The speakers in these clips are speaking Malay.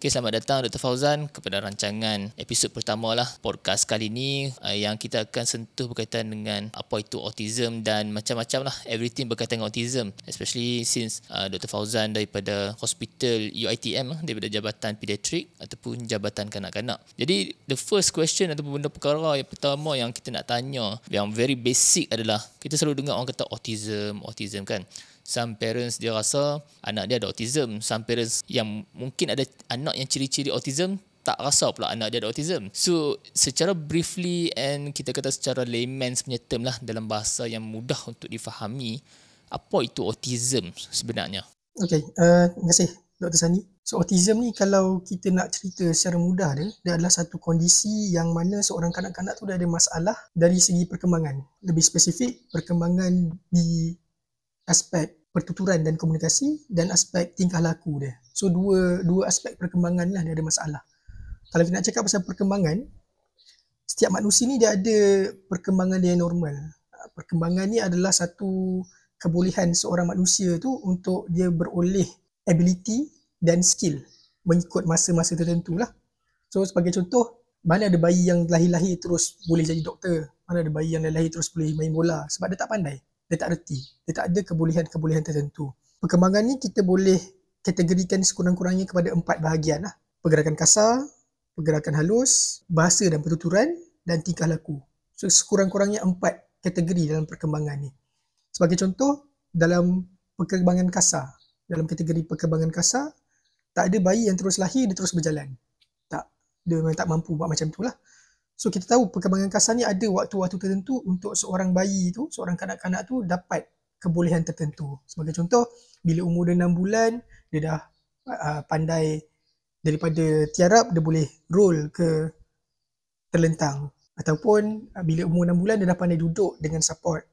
Okay, selamat datang Dr. Fauzan kepada rancangan episod pertama lah podcast kali ni uh, yang kita akan sentuh berkaitan dengan apa itu autism dan macam-macam lah everything berkaitan dengan autism especially since uh, eh, Dr. Fauzan daripada hospital UITM lah, daripada Jabatan Pediatrik ataupun Jabatan Kanak-Kanak. Jadi the first question ataupun benda perkara yang pertama yang kita nak tanya yang very basic adalah kita selalu dengar orang kata autism, autism kan some parents dia rasa anak dia ada autism some parents yang mungkin ada anak yang ciri-ciri autism tak rasa pula anak dia ada autism. So, secara briefly and kita kata secara layman punya term lah dalam bahasa yang mudah untuk difahami, apa itu autism sebenarnya? Okay, uh, terima kasih Dr. Sani. So, autism ni kalau kita nak cerita secara mudah dia, dia adalah satu kondisi yang mana seorang kanak-kanak tu dah ada masalah dari segi perkembangan. Lebih spesifik, perkembangan di aspek pertuturan dan komunikasi dan aspek tingkah laku dia. So dua dua aspek perkembangan lah dia ada masalah. Kalau kita nak cakap pasal perkembangan, setiap manusia ni dia ada perkembangan dia yang normal. Perkembangan ni adalah satu kebolehan seorang manusia tu untuk dia beroleh ability dan skill mengikut masa-masa tertentu lah. So sebagai contoh, mana ada bayi yang lahir-lahir terus boleh jadi doktor? Mana ada bayi yang lahir-lahir terus boleh main bola? Sebab dia tak pandai dia tak reti. Dia tak ada kebolehan-kebolehan tertentu. Perkembangan ni kita boleh kategorikan sekurang-kurangnya kepada empat bahagian lah. Pergerakan kasar, pergerakan halus, bahasa dan pertuturan dan tingkah laku. So, sekurang-kurangnya empat kategori dalam perkembangan ni. Sebagai contoh, dalam perkembangan kasar, dalam kategori perkembangan kasar, tak ada bayi yang terus lahir, dia terus berjalan. Tak, dia memang tak mampu buat macam tu lah. So kita tahu perkembangan kasar ni ada waktu-waktu tertentu untuk seorang bayi tu, seorang kanak-kanak tu dapat kebolehan tertentu. Sebagai contoh, bila umur dia 6 bulan, dia dah uh, pandai daripada tiarap, dia boleh roll ke terlentang. Ataupun uh, bila umur 6 bulan, dia dah pandai duduk dengan support.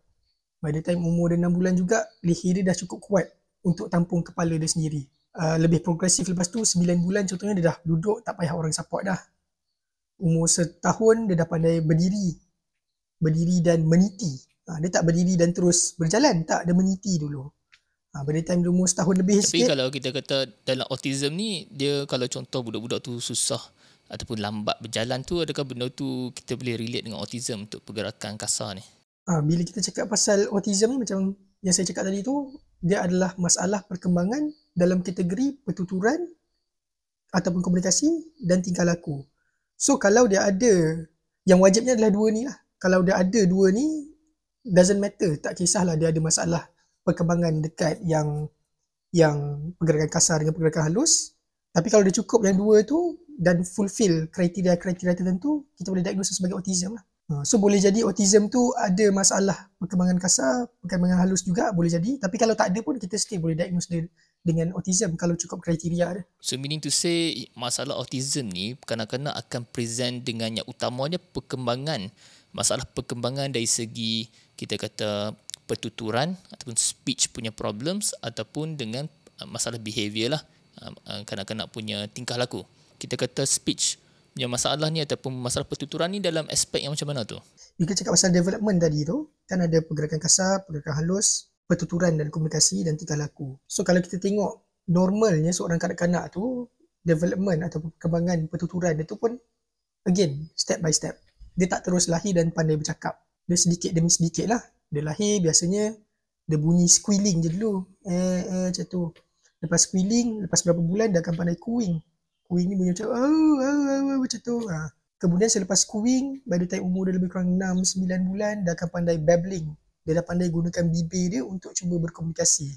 By the time umur dia 6 bulan juga, leher dia dah cukup kuat untuk tampung kepala dia sendiri. Uh, lebih progresif lepas tu, 9 bulan contohnya dia dah duduk, tak payah orang support dah umur setahun dia dah pandai berdiri berdiri dan meniti ha, dia tak berdiri dan terus berjalan tak dia meniti dulu ha, pada time dia umur setahun lebih tapi sikit tapi kalau kita kata dalam autism ni dia kalau contoh budak-budak tu susah ataupun lambat berjalan tu adakah benda tu kita boleh relate dengan autism untuk pergerakan kasar ni ha, bila kita cakap pasal autism ni macam yang saya cakap tadi tu dia adalah masalah perkembangan dalam kategori pertuturan ataupun komunikasi dan tingkah laku. So kalau dia ada yang wajibnya adalah dua ni lah. Kalau dia ada dua ni doesn't matter tak kisahlah dia ada masalah perkembangan dekat yang yang pergerakan kasar dengan pergerakan halus. Tapi kalau dia cukup yang dua tu dan fulfill kriteria-kriteria tertentu, kita boleh diagnose sebagai autism lah. Ha, so boleh jadi autism tu ada masalah perkembangan kasar, perkembangan halus juga boleh jadi. Tapi kalau tak ada pun kita still boleh diagnose dia dengan autism kalau cukup kriteria dia. So meaning to say masalah autism ni kadang-kadang akan present dengan yang utamanya perkembangan masalah perkembangan dari segi kita kata pertuturan ataupun speech punya problems ataupun dengan uh, masalah behaviour lah uh, uh, kanak-kanak punya tingkah laku kita kata speech punya masalah ni ataupun masalah pertuturan ni dalam aspek yang macam mana tu? Jika cakap pasal development tadi tu kan ada pergerakan kasar, pergerakan halus pertuturan dan komunikasi dan tingkah laku. So kalau kita tengok normalnya seorang kanak-kanak tu development atau perkembangan pertuturan dia tu pun again step by step. Dia tak terus lahir dan pandai bercakap. Dia sedikit demi sedikit lah. Dia lahir biasanya dia bunyi squealing je dulu. Eh, eh macam tu. Lepas squealing, lepas beberapa bulan dia akan pandai cooing. Cooing ni bunyi macam oh, oh, oh, oh, macam tu. Ha. Kemudian selepas cooing, by the time umur dia lebih kurang 6-9 bulan, dia akan pandai babbling dia dah pandai gunakan bibir dia untuk cuba berkomunikasi.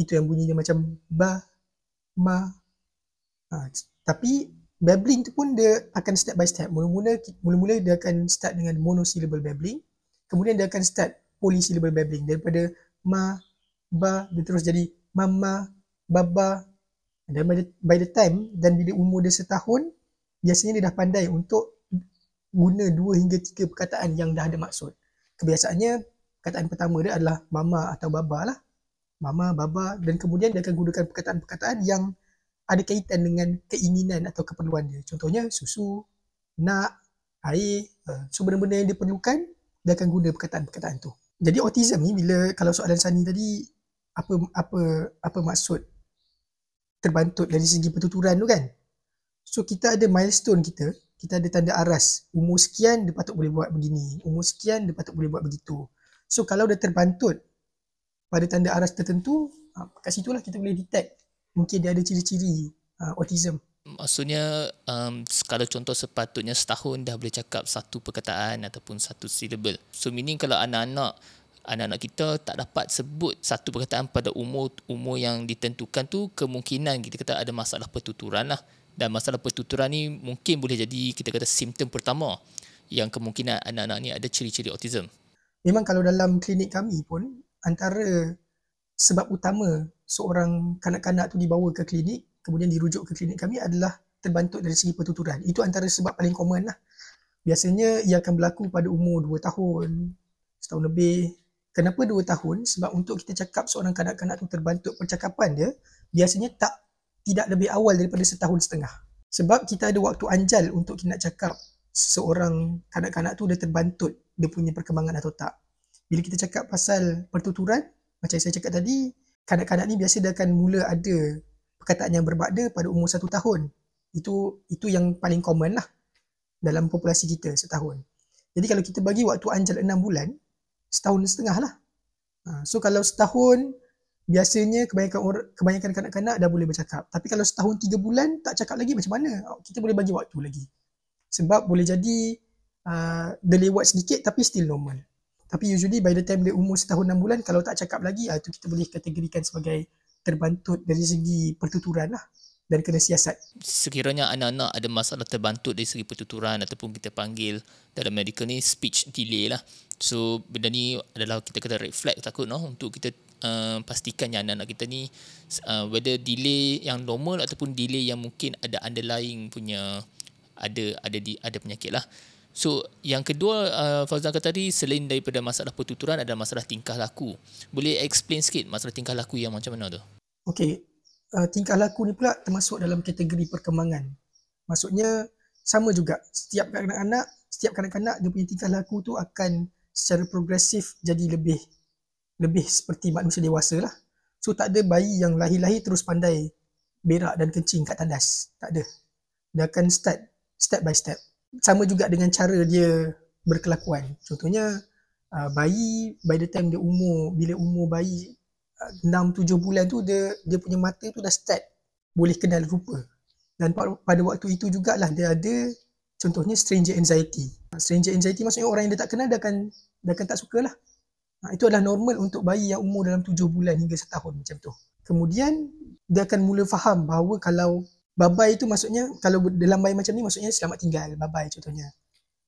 Itu yang bunyinya macam ba ma. Ha, tapi babbling tu pun dia akan step by step. Mula-mula mula-mula dia akan start dengan monosyllable babbling. Kemudian dia akan start polysyllable babbling daripada ma ba dia terus jadi mama baba dan by the, by the time dan bila umur dia setahun biasanya dia dah pandai untuk guna dua hingga tiga perkataan yang dah ada maksud. Kebiasaannya perkataan pertama dia adalah mama atau baba lah. Mama, baba dan kemudian dia akan gunakan perkataan-perkataan yang ada kaitan dengan keinginan atau keperluan dia. Contohnya susu, nak, air, ha, so benda-benda yang dia perlukan dia akan guna perkataan-perkataan tu. Jadi autism ni bila kalau soalan Sani tadi apa apa apa maksud terbantut dari segi pertuturan tu kan? So kita ada milestone kita, kita ada tanda aras. Umur sekian dia patut boleh buat begini, umur sekian dia patut boleh buat begitu. So kalau dia terbantut pada tanda aras tertentu, ha, kat situ lah kita boleh detect mungkin dia ada ciri-ciri uh, autism. Maksudnya um, kalau contoh sepatutnya setahun dah boleh cakap satu perkataan ataupun satu syllable. So meaning kalau anak-anak anak-anak kita tak dapat sebut satu perkataan pada umur umur yang ditentukan tu kemungkinan kita kata ada masalah pertuturan lah dan masalah pertuturan ni mungkin boleh jadi kita kata simptom pertama yang kemungkinan anak-anak ni ada ciri-ciri autism memang kalau dalam klinik kami pun antara sebab utama seorang kanak-kanak tu dibawa ke klinik kemudian dirujuk ke klinik kami adalah terbantut dari segi pertuturan. Itu antara sebab paling common lah. Biasanya ia akan berlaku pada umur 2 tahun, setahun lebih. Kenapa 2 tahun? Sebab untuk kita cakap seorang kanak-kanak tu terbantut percakapan dia, biasanya tak tidak lebih awal daripada setahun setengah. Sebab kita ada waktu anjal untuk kita nak cakap seorang kanak-kanak tu dah terbantut dia punya perkembangan atau tak. Bila kita cakap pasal pertuturan, macam saya cakap tadi, kanak-kanak ni biasa dia akan mula ada perkataan yang berbakda pada umur satu tahun. Itu itu yang paling common lah dalam populasi kita setahun. Jadi kalau kita bagi waktu anjal enam bulan, setahun setengah lah. Ha, so kalau setahun, biasanya kebanyakan or, kebanyakan kanak-kanak dah boleh bercakap. Tapi kalau setahun tiga bulan tak cakap lagi macam mana? Kita boleh bagi waktu lagi. Sebab boleh jadi uh, dia lewat sedikit tapi still normal. Tapi usually by the time dia umur setahun enam bulan kalau tak cakap lagi itu ah, kita boleh kategorikan sebagai terbantut dari segi pertuturan lah dan kena siasat. Sekiranya anak-anak ada masalah terbantut dari segi pertuturan ataupun kita panggil dalam medical ni speech delay lah. So benda ni adalah kita kata red flag takut no untuk kita Uh, pastikan yang anak-anak kita ni uh, whether delay yang normal ataupun delay yang mungkin ada underlying punya ada ada di ada penyakit lah. So yang kedua uh, Fauzan kata tadi selain daripada masalah pertuturan ada masalah tingkah laku. Boleh explain sikit masalah tingkah laku yang macam mana tu? Okey. Uh, tingkah laku ni pula termasuk dalam kategori perkembangan. Maksudnya sama juga setiap kanak-kanak, setiap kanak-kanak dia punya tingkah laku tu akan secara progresif jadi lebih lebih seperti manusia dewasa lah. So tak ada bayi yang lahir-lahir terus pandai berak dan kencing kat tandas. Tak ada. Dia akan start step by step sama juga dengan cara dia berkelakuan. Contohnya uh, bayi by the time dia umur bila umur bayi uh, 6 7 bulan tu dia dia punya mata tu dah start boleh kenal rupa. Dan pada waktu itu jugalah dia ada contohnya stranger anxiety. Ah, stranger anxiety maksudnya orang yang dia tak kenal dia akan dia akan tak sukalah. Ha, itu adalah normal untuk bayi yang umur dalam 7 bulan hingga setahun macam tu. Kemudian dia akan mula faham bahawa kalau Babai itu maksudnya kalau dalam bayi macam ni maksudnya selamat tinggal babai contohnya.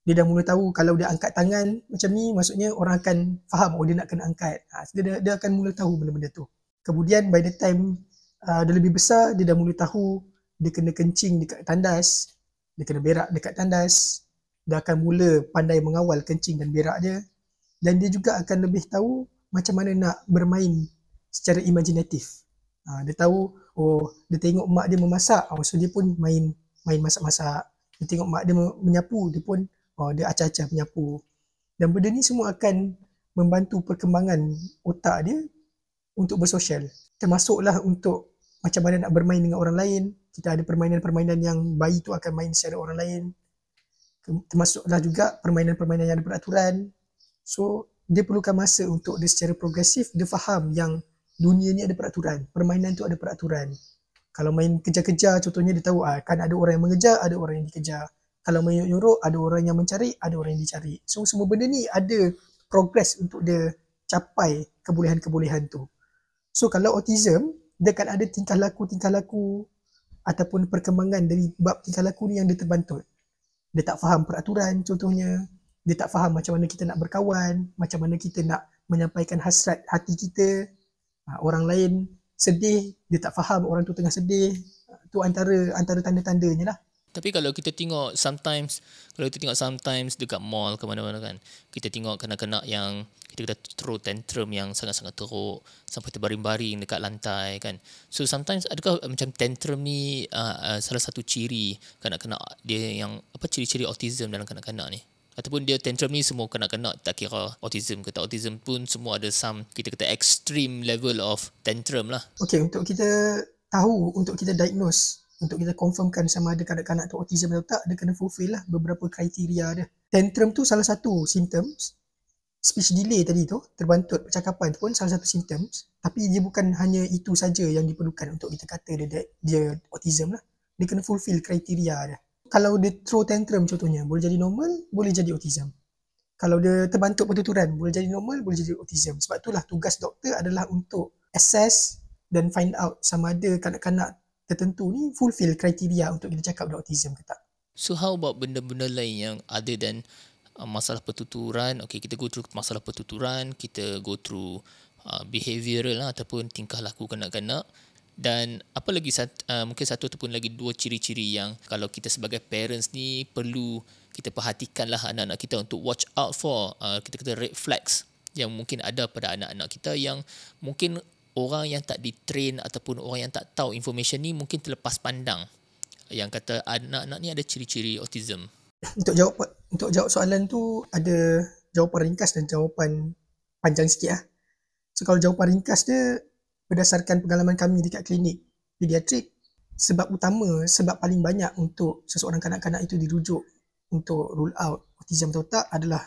Dia dah mula tahu kalau dia angkat tangan macam ni maksudnya orang akan faham oh dia nak kena angkat. Ha, dia, dia akan mula tahu benda-benda tu. Kemudian by the time uh, dia lebih besar dia dah mula tahu dia kena kencing dekat tandas, dia kena berak dekat tandas, dia akan mula pandai mengawal kencing dan berak dia dan dia juga akan lebih tahu macam mana nak bermain secara imajinatif Ha, dia tahu oh dia tengok mak dia memasak oh, so dia pun main main masak-masak dia tengok mak dia menyapu dia pun oh, dia acah-acah menyapu dan benda ni semua akan membantu perkembangan otak dia untuk bersosial termasuklah untuk macam mana nak bermain dengan orang lain kita ada permainan-permainan yang bayi tu akan main secara orang lain termasuklah juga permainan-permainan yang ada peraturan so dia perlukan masa untuk dia secara progresif dia faham yang dunia ni ada peraturan. Permainan tu ada peraturan. Kalau main kejar-kejar contohnya dia tahu ah, kan ada orang yang mengejar, ada orang yang dikejar. Kalau main yorok-yorok ada orang yang mencari, ada orang yang dicari. So semua benda ni ada progress untuk dia capai kebolehan-kebolehan tu. So kalau autism, dia akan ada tingkah laku-tingkah laku ataupun perkembangan dari bab tingkah laku ni yang dia terbantut. Dia tak faham peraturan contohnya. Dia tak faham macam mana kita nak berkawan, macam mana kita nak menyampaikan hasrat hati kita Ah, orang lain sedih dia tak faham orang tu tengah sedih ah, tu antara antara tanda-tandanya lah tapi kalau kita tengok sometimes kalau kita tengok sometimes dekat mall ke mana-mana kan kita tengok kanak-kanak yang kita kata throw tantrum yang sangat-sangat teruk sampai terbaring-baring dekat lantai kan so sometimes adakah macam tantrum ni uh, uh, salah satu ciri kanak-kanak dia yang apa ciri-ciri autism dalam kanak-kanak ni ataupun dia tantrum ni semua kena-kena tak kira autism ke tak autism pun semua ada some kita kata extreme level of tantrum lah. Okay untuk kita tahu untuk kita diagnose untuk kita confirmkan sama ada kanak-kanak tu autism atau tak dia kena fulfill lah beberapa kriteria dia. Tantrum tu salah satu symptoms speech delay tadi tu terbantut percakapan tu pun salah satu symptoms. tapi dia bukan hanya itu saja yang diperlukan untuk kita kata dia, dia autism lah. Dia kena fulfill kriteria dia kalau dia throw tantrum contohnya boleh jadi normal boleh jadi autism kalau dia terbantuk pertuturan boleh jadi normal boleh jadi autism sebab itulah tugas doktor adalah untuk assess dan find out sama ada kanak-kanak tertentu ni fulfill kriteria untuk kita cakap dia autism ke tak so how about benda-benda lain yang ada dan uh, masalah pertuturan okay kita go through masalah pertuturan kita go through uh, behavioral lah ataupun tingkah laku kanak-kanak dan apa lagi sat, uh, mungkin satu ataupun lagi dua ciri-ciri yang kalau kita sebagai parents ni perlu kita perhatikanlah anak-anak kita untuk watch out for uh, kita kata red flags yang mungkin ada pada anak-anak kita yang mungkin orang yang tak ditrain ataupun orang yang tak tahu information ni mungkin terlepas pandang yang kata anak-anak ni ada ciri-ciri autism. Untuk jawab untuk jawab soalan tu ada jawapan ringkas dan jawapan panjang sikit lah. So kalau jawapan ringkas dia berdasarkan pengalaman kami dekat klinik pediatrik sebab utama sebab paling banyak untuk seseorang kanak-kanak itu dirujuk untuk rule out autism atau tak adalah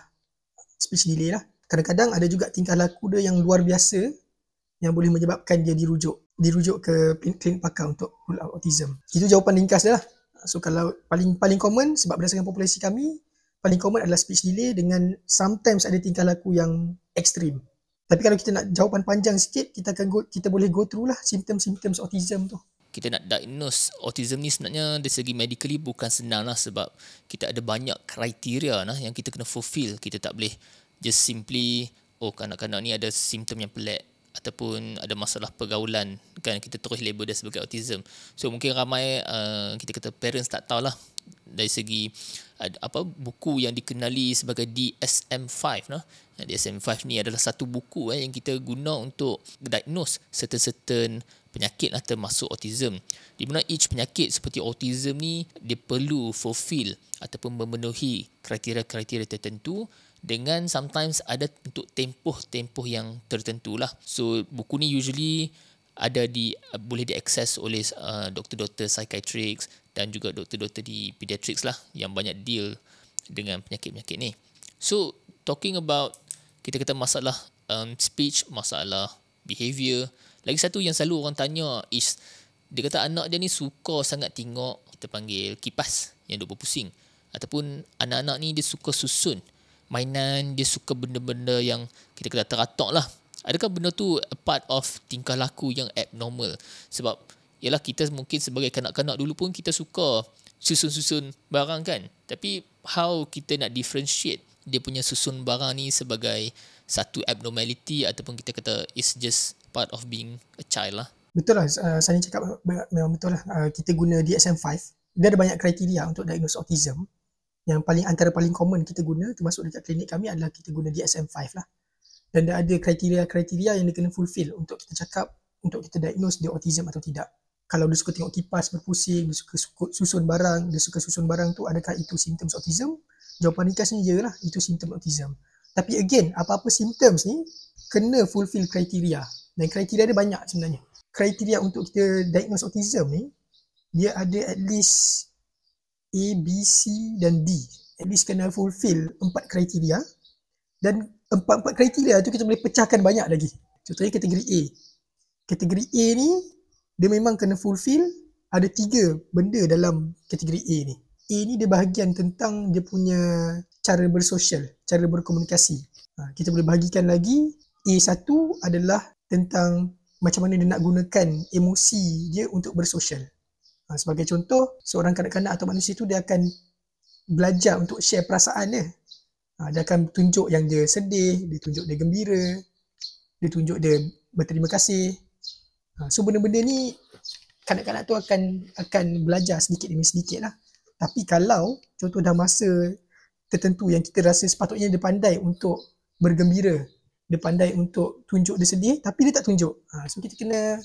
speech delay lah kadang-kadang ada juga tingkah laku dia yang luar biasa yang boleh menyebabkan dia dirujuk dirujuk ke klinik pakar untuk rule out autism itu jawapan ringkas dia lah so kalau paling paling common sebab berdasarkan populasi kami paling common adalah speech delay dengan sometimes ada tingkah laku yang ekstrim tapi kalau kita nak jawapan panjang sikit, kita akan go, kita boleh go through lah simptom-simptom autism tu. Kita nak diagnose autism ni sebenarnya dari segi medically bukan senang lah sebab kita ada banyak kriteria lah yang kita kena fulfill. Kita tak boleh just simply, oh kanak-kanak ni ada simptom yang pelik ataupun ada masalah pergaulan kan kita terus label dia sebagai autism so mungkin ramai uh, kita kata parents tak tahulah dari segi uh, apa buku yang dikenali sebagai DSM-5 nah DSM-5 ni adalah satu buku eh, yang kita guna untuk diagnose certain-certain penyakit lah, termasuk autism di mana each penyakit seperti autism ni dia perlu fulfill ataupun memenuhi kriteria-kriteria tertentu dengan sometimes ada untuk tempoh-tempoh yang tertentu lah. So buku ni usually ada di boleh diakses oleh uh, doktor-doktor psychiatrics dan juga doktor-doktor di pediatrics lah yang banyak deal dengan penyakit-penyakit ni. So talking about kita kata masalah um, speech, masalah behavior. Lagi satu yang selalu orang tanya is dia kata anak dia ni suka sangat tengok kita panggil kipas yang duk berpusing ataupun anak-anak ni dia suka susun mainan, dia suka benda-benda yang kita kata teratok lah. Adakah benda tu a part of tingkah laku yang abnormal? Sebab, ialah kita mungkin sebagai kanak-kanak dulu pun kita suka susun-susun barang kan? Tapi, how kita nak differentiate dia punya susun barang ni sebagai satu abnormality ataupun kita kata it's just part of being a child lah. Betul lah, uh, saya cakap memang betul lah. Uh, kita guna DSM-5, dia ada banyak kriteria untuk diagnose autism yang paling antara paling common kita guna termasuk dekat klinik kami adalah kita guna DSM-5 lah. Dan dia ada kriteria-kriteria yang dia kena fulfill untuk kita cakap untuk kita diagnose dia autism atau tidak. Kalau dia suka tengok kipas berpusing, dia suka susun barang, dia suka susun barang tu adakah itu simptom autism? Jawapan ringkasnya lah itu simptom autism. Tapi again, apa-apa simptom ni kena fulfill kriteria. Dan kriteria dia banyak sebenarnya. Kriteria untuk kita diagnose autism ni dia ada at least A, B, C dan D. At least kena fulfill empat kriteria. Dan empat-empat kriteria tu kita boleh pecahkan banyak lagi. Contohnya kategori A. Kategori A ni dia memang kena fulfill ada tiga benda dalam kategori A ni. A ni dia bahagian tentang dia punya cara bersosial, cara berkomunikasi. Ha, kita boleh bahagikan lagi A1 adalah tentang macam mana dia nak gunakan emosi dia untuk bersosial. Ha, sebagai contoh, seorang kanak-kanak atau manusia itu dia akan belajar untuk share perasaan dia. Ha, dia akan tunjuk yang dia sedih, dia tunjuk dia gembira, dia tunjuk dia berterima kasih. Ha, so benda-benda ni kanak-kanak tu akan akan belajar sedikit demi sedikit lah. Tapi kalau contoh dah masa tertentu yang kita rasa sepatutnya dia pandai untuk bergembira, dia pandai untuk tunjuk dia sedih tapi dia tak tunjuk. Ha, so kita kena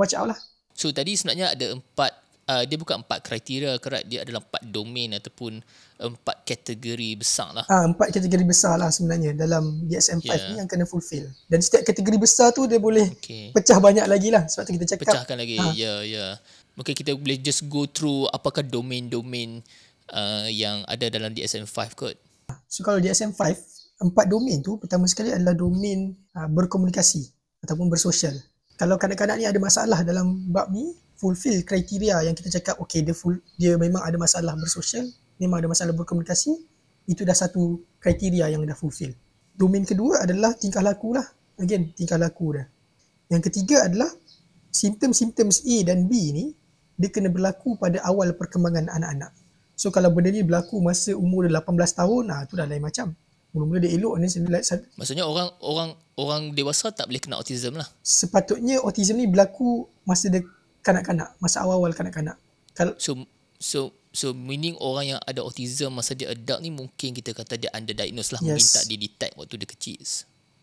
watch out lah. So tadi sebenarnya ada empat uh, dia bukan empat kriteria kerat dia adalah empat domain ataupun empat kategori besar lah. Ah, empat kategori besar lah sebenarnya dalam DSM-5 yeah. ni ya. yang kena fulfill. Dan setiap kategori besar tu dia boleh okay. pecah banyak lagi lah sebab tu kita cakap. Pecahkan lagi, ah. ya, ha. ya. Yeah, yeah. Mungkin kita boleh just go through apakah domain-domain uh, yang ada dalam DSM-5 kot. So kalau DSM-5, empat domain tu pertama sekali adalah domain uh, berkomunikasi ataupun bersosial. Kalau kanak-kanak ni ada masalah dalam bab ni, fulfill kriteria yang kita cakap okay dia full dia memang ada masalah bersosial memang ada masalah berkomunikasi itu dah satu kriteria yang dah fulfill domain kedua adalah tingkah laku lah again tingkah laku dah yang ketiga adalah simptom simptom A dan B ni dia kena berlaku pada awal perkembangan anak-anak so kalau benda ni berlaku masa umur dia 18 tahun nah tu dah lain macam Mula-mula dia elok ni Maksudnya orang orang orang dewasa tak boleh kena autism lah. Sepatutnya autism ni berlaku masa dia kanak-kanak, masa awal-awal kanak-kanak. Kalau so so so meaning orang yang ada autism masa dia adult ni mungkin kita kata dia underdiagnosed lah, yes. mungkin tak dia detect waktu dia kecil.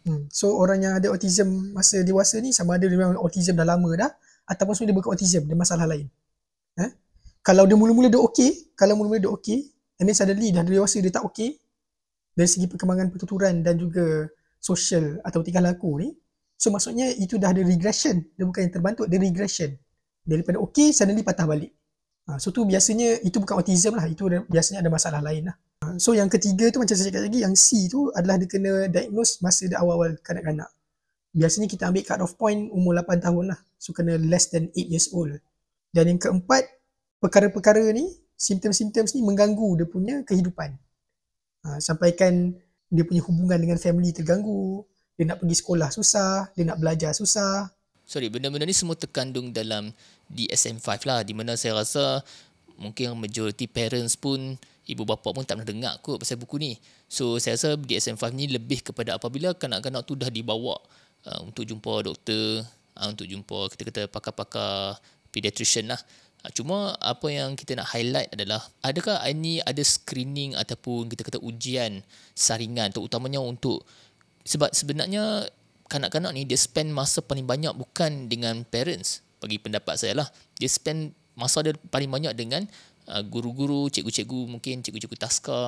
Hmm. So orang yang ada autism masa dewasa ni sama ada dia memang autism dah lama dah ataupun sebenarnya dia bukan autism, dia masalah lain. Eh? Kalau dia mula-mula dia okey, kalau mula-mula dia okey, and then suddenly dah dewasa dia tak okey dari segi perkembangan pertuturan dan juga sosial atau tingkah laku ni, so maksudnya itu dah ada regression, dia bukan yang terbantut, dia regression daripada okey suddenly patah balik ha, so tu biasanya itu bukan autism lah itu biasanya ada masalah lain lah ha, so yang ketiga tu macam saya cakap lagi yang C tu adalah dia kena diagnose masa dia awal-awal kanak-kanak biasanya kita ambil cut off point umur 8 tahun lah so kena less than 8 years old dan yang keempat perkara-perkara ni simptom-simptom ni mengganggu dia punya kehidupan ha, sampaikan dia punya hubungan dengan family terganggu dia nak pergi sekolah susah dia nak belajar susah sorry benda-benda ni semua terkandung dalam DSM-5 lah di mana saya rasa mungkin majority parents pun ibu bapa pun tak pernah dengar kot pasal buku ni so saya rasa DSM-5 ni lebih kepada apabila kanak-kanak tu dah dibawa uh, untuk jumpa doktor uh, untuk jumpa kita kata pakar-pakar pediatrician lah uh, Cuma apa yang kita nak highlight adalah adakah ini ada screening ataupun kita kata ujian saringan terutamanya untuk sebab sebenarnya kanak-kanak ni dia spend masa paling banyak bukan dengan parents bagi pendapat saya lah dia spend masa dia paling banyak dengan uh, guru-guru cikgu-cikgu mungkin cikgu-cikgu taska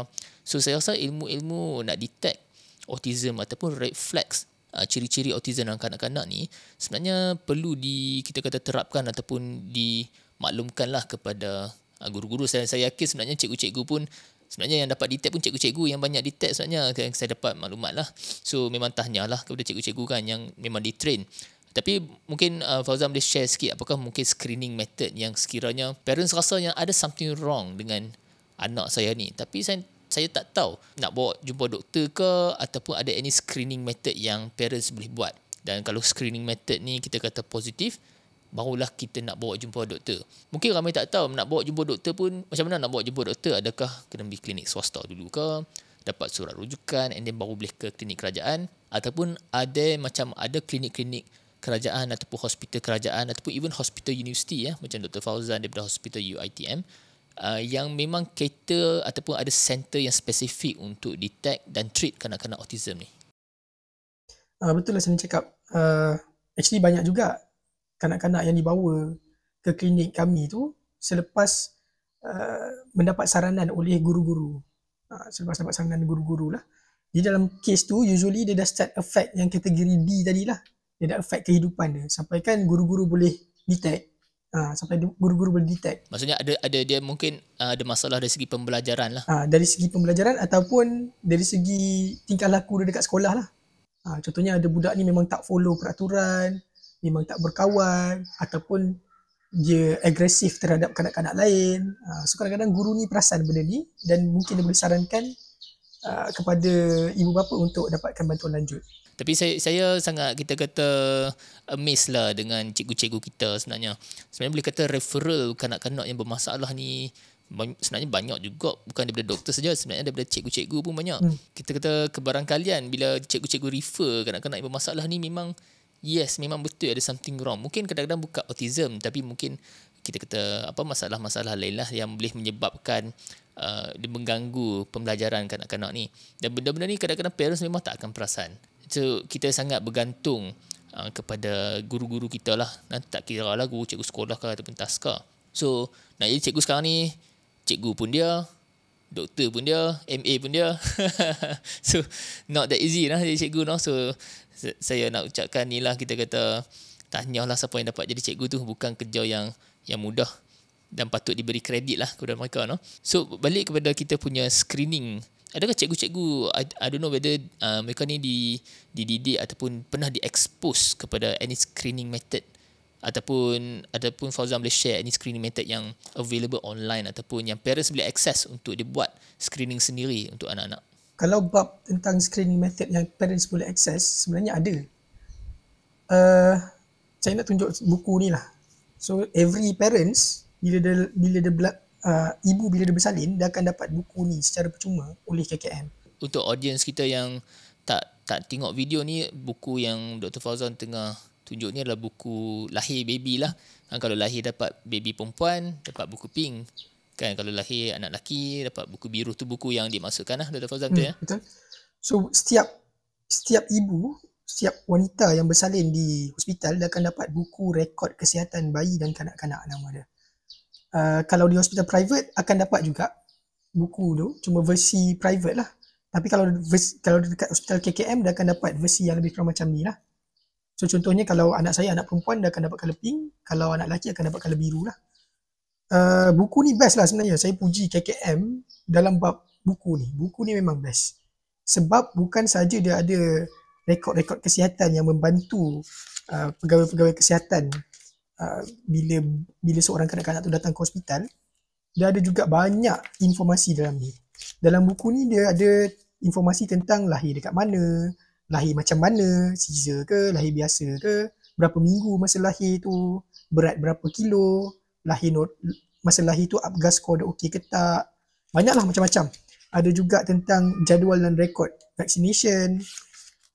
so saya rasa ilmu-ilmu nak detect autism ataupun red flags uh, ciri-ciri autism dalam kanak-kanak ni sebenarnya perlu di kita kata terapkan ataupun dimaklumkanlah kepada uh, guru-guru saya saya yakin sebenarnya cikgu-cikgu pun Sebenarnya yang dapat detect pun cikgu-cikgu yang banyak detect sebenarnya yang saya dapat maklumat lah. So memang tahniahlah kepada cikgu-cikgu kan yang memang ditrain. Tapi mungkin uh, Fauzan boleh share sikit apakah mungkin screening method yang sekiranya parents rasa yang ada something wrong dengan anak saya ni. Tapi saya saya tak tahu nak bawa jumpa doktor ke ataupun ada any screening method yang parents boleh buat. Dan kalau screening method ni kita kata positif, barulah kita nak bawa jumpa doktor. Mungkin ramai tak tahu nak bawa jumpa doktor pun macam mana nak bawa jumpa doktor? Adakah kena pergi klinik swasta dulu ke? Dapat surat rujukan and then baru boleh ke klinik kerajaan? Ataupun ada macam ada klinik-klinik kerajaan ataupun hospital kerajaan ataupun even hospital universiti ya eh, macam Dr. Fauzan daripada hospital UITM uh, yang memang cater ataupun ada center yang spesifik untuk detect dan treat kanak-kanak autism ni? Uh, betul lah saya cakap. Uh, actually banyak juga kanak-kanak yang dibawa ke klinik kami tu selepas uh, mendapat saranan oleh guru-guru. Uh, selepas dapat saranan guru-guru lah. Di dalam kes tu usually dia dah start effect yang kategori B tadi lah. Dia dah effect kehidupan dia. Sampai kan guru-guru boleh detect. Uh, ah, sampai guru-guru boleh detect. Maksudnya ada ada dia mungkin uh, ada masalah dari segi pembelajaran lah. Uh, dari segi pembelajaran ataupun dari segi tingkah laku dia dekat sekolah lah. Uh, contohnya ada budak ni memang tak follow peraturan memang tak berkawan ataupun dia agresif terhadap kanak-kanak lain. Ha, so kadang-kadang guru ni perasan benda ni dan mungkin dia boleh sarankan ha, kepada ibu bapa untuk dapatkan bantuan lanjut. Tapi saya saya sangat kita kata amazed lah dengan cikgu-cikgu kita sebenarnya. Sebenarnya boleh kata referral kanak-kanak yang bermasalah ni sebenarnya banyak juga bukan daripada doktor saja sebenarnya daripada cikgu-cikgu pun banyak. Hmm. Kita kata kebarangkalian bila cikgu-cikgu refer kanak-kanak yang bermasalah ni memang yes memang betul ada something wrong mungkin kadang-kadang bukan autism tapi mungkin kita kata apa masalah-masalah lainlah yang boleh menyebabkan uh, dia mengganggu pembelajaran kanak-kanak ni dan benda-benda ni kadang-kadang parents memang tak akan perasan so kita sangat bergantung uh, kepada guru-guru kita lah nanti tak kira lah guru cikgu sekolah kah ataupun taska so nak jadi cikgu sekarang ni cikgu pun dia doktor pun dia MA pun dia so not that easy lah jadi cikgu no? so saya nak ucapkan ni lah kita kata tahniahlah siapa yang dapat jadi cikgu tu bukan kerja yang yang mudah dan patut diberi kredit lah kepada mereka no? so balik kepada kita punya screening adakah cikgu-cikgu I, I don't know whether uh, mereka ni di dididik ataupun pernah di-expose kepada any screening method ataupun ataupun Fauzan boleh share any screening method yang available online ataupun yang parents boleh access untuk dibuat screening sendiri untuk anak-anak kalau bab tentang screening method yang parents boleh akses sebenarnya ada uh, saya nak tunjuk buku ni lah so every parents bila dia bila dia belak, uh, eh, ibu bila dia bersalin dia akan dapat buku ni secara percuma oleh KKM untuk audience kita yang tak tak tengok video ni buku yang Dr. Fauzan tengah tunjuk ni adalah buku lahir baby lah ha, kalau lahir dapat baby perempuan dapat buku pink kan kalau lahir anak lelaki dapat buku biru tu buku yang dimasukkan lah Dr. Fauzan tu hmm, ya betul so setiap setiap ibu setiap wanita yang bersalin di hospital dia akan dapat buku rekod kesihatan bayi dan kanak-kanak nama dia uh, kalau di hospital private akan dapat juga buku tu cuma versi private lah tapi kalau versi, kalau dekat hospital KKM dia akan dapat versi yang lebih kurang macam ni lah so contohnya kalau anak saya anak perempuan dia akan dapat colour pink kalau anak lelaki akan dapat colour biru lah uh, buku ni best lah sebenarnya. Saya puji KKM dalam bab buku ni. Buku ni memang best. Sebab bukan saja dia ada rekod-rekod kesihatan yang membantu uh, pegawai-pegawai kesihatan uh, bila bila seorang kanak-kanak tu datang ke hospital, dia ada juga banyak informasi dalam ni. Dalam buku ni dia ada informasi tentang lahir dekat mana, lahir macam mana, caesar ke, lahir biasa ke, berapa minggu masa lahir tu, berat berapa kilo, lahir not, masa lahir tu abgas score dah okey ke tak. Banyaklah macam-macam. Ada juga tentang jadual dan rekod vaccination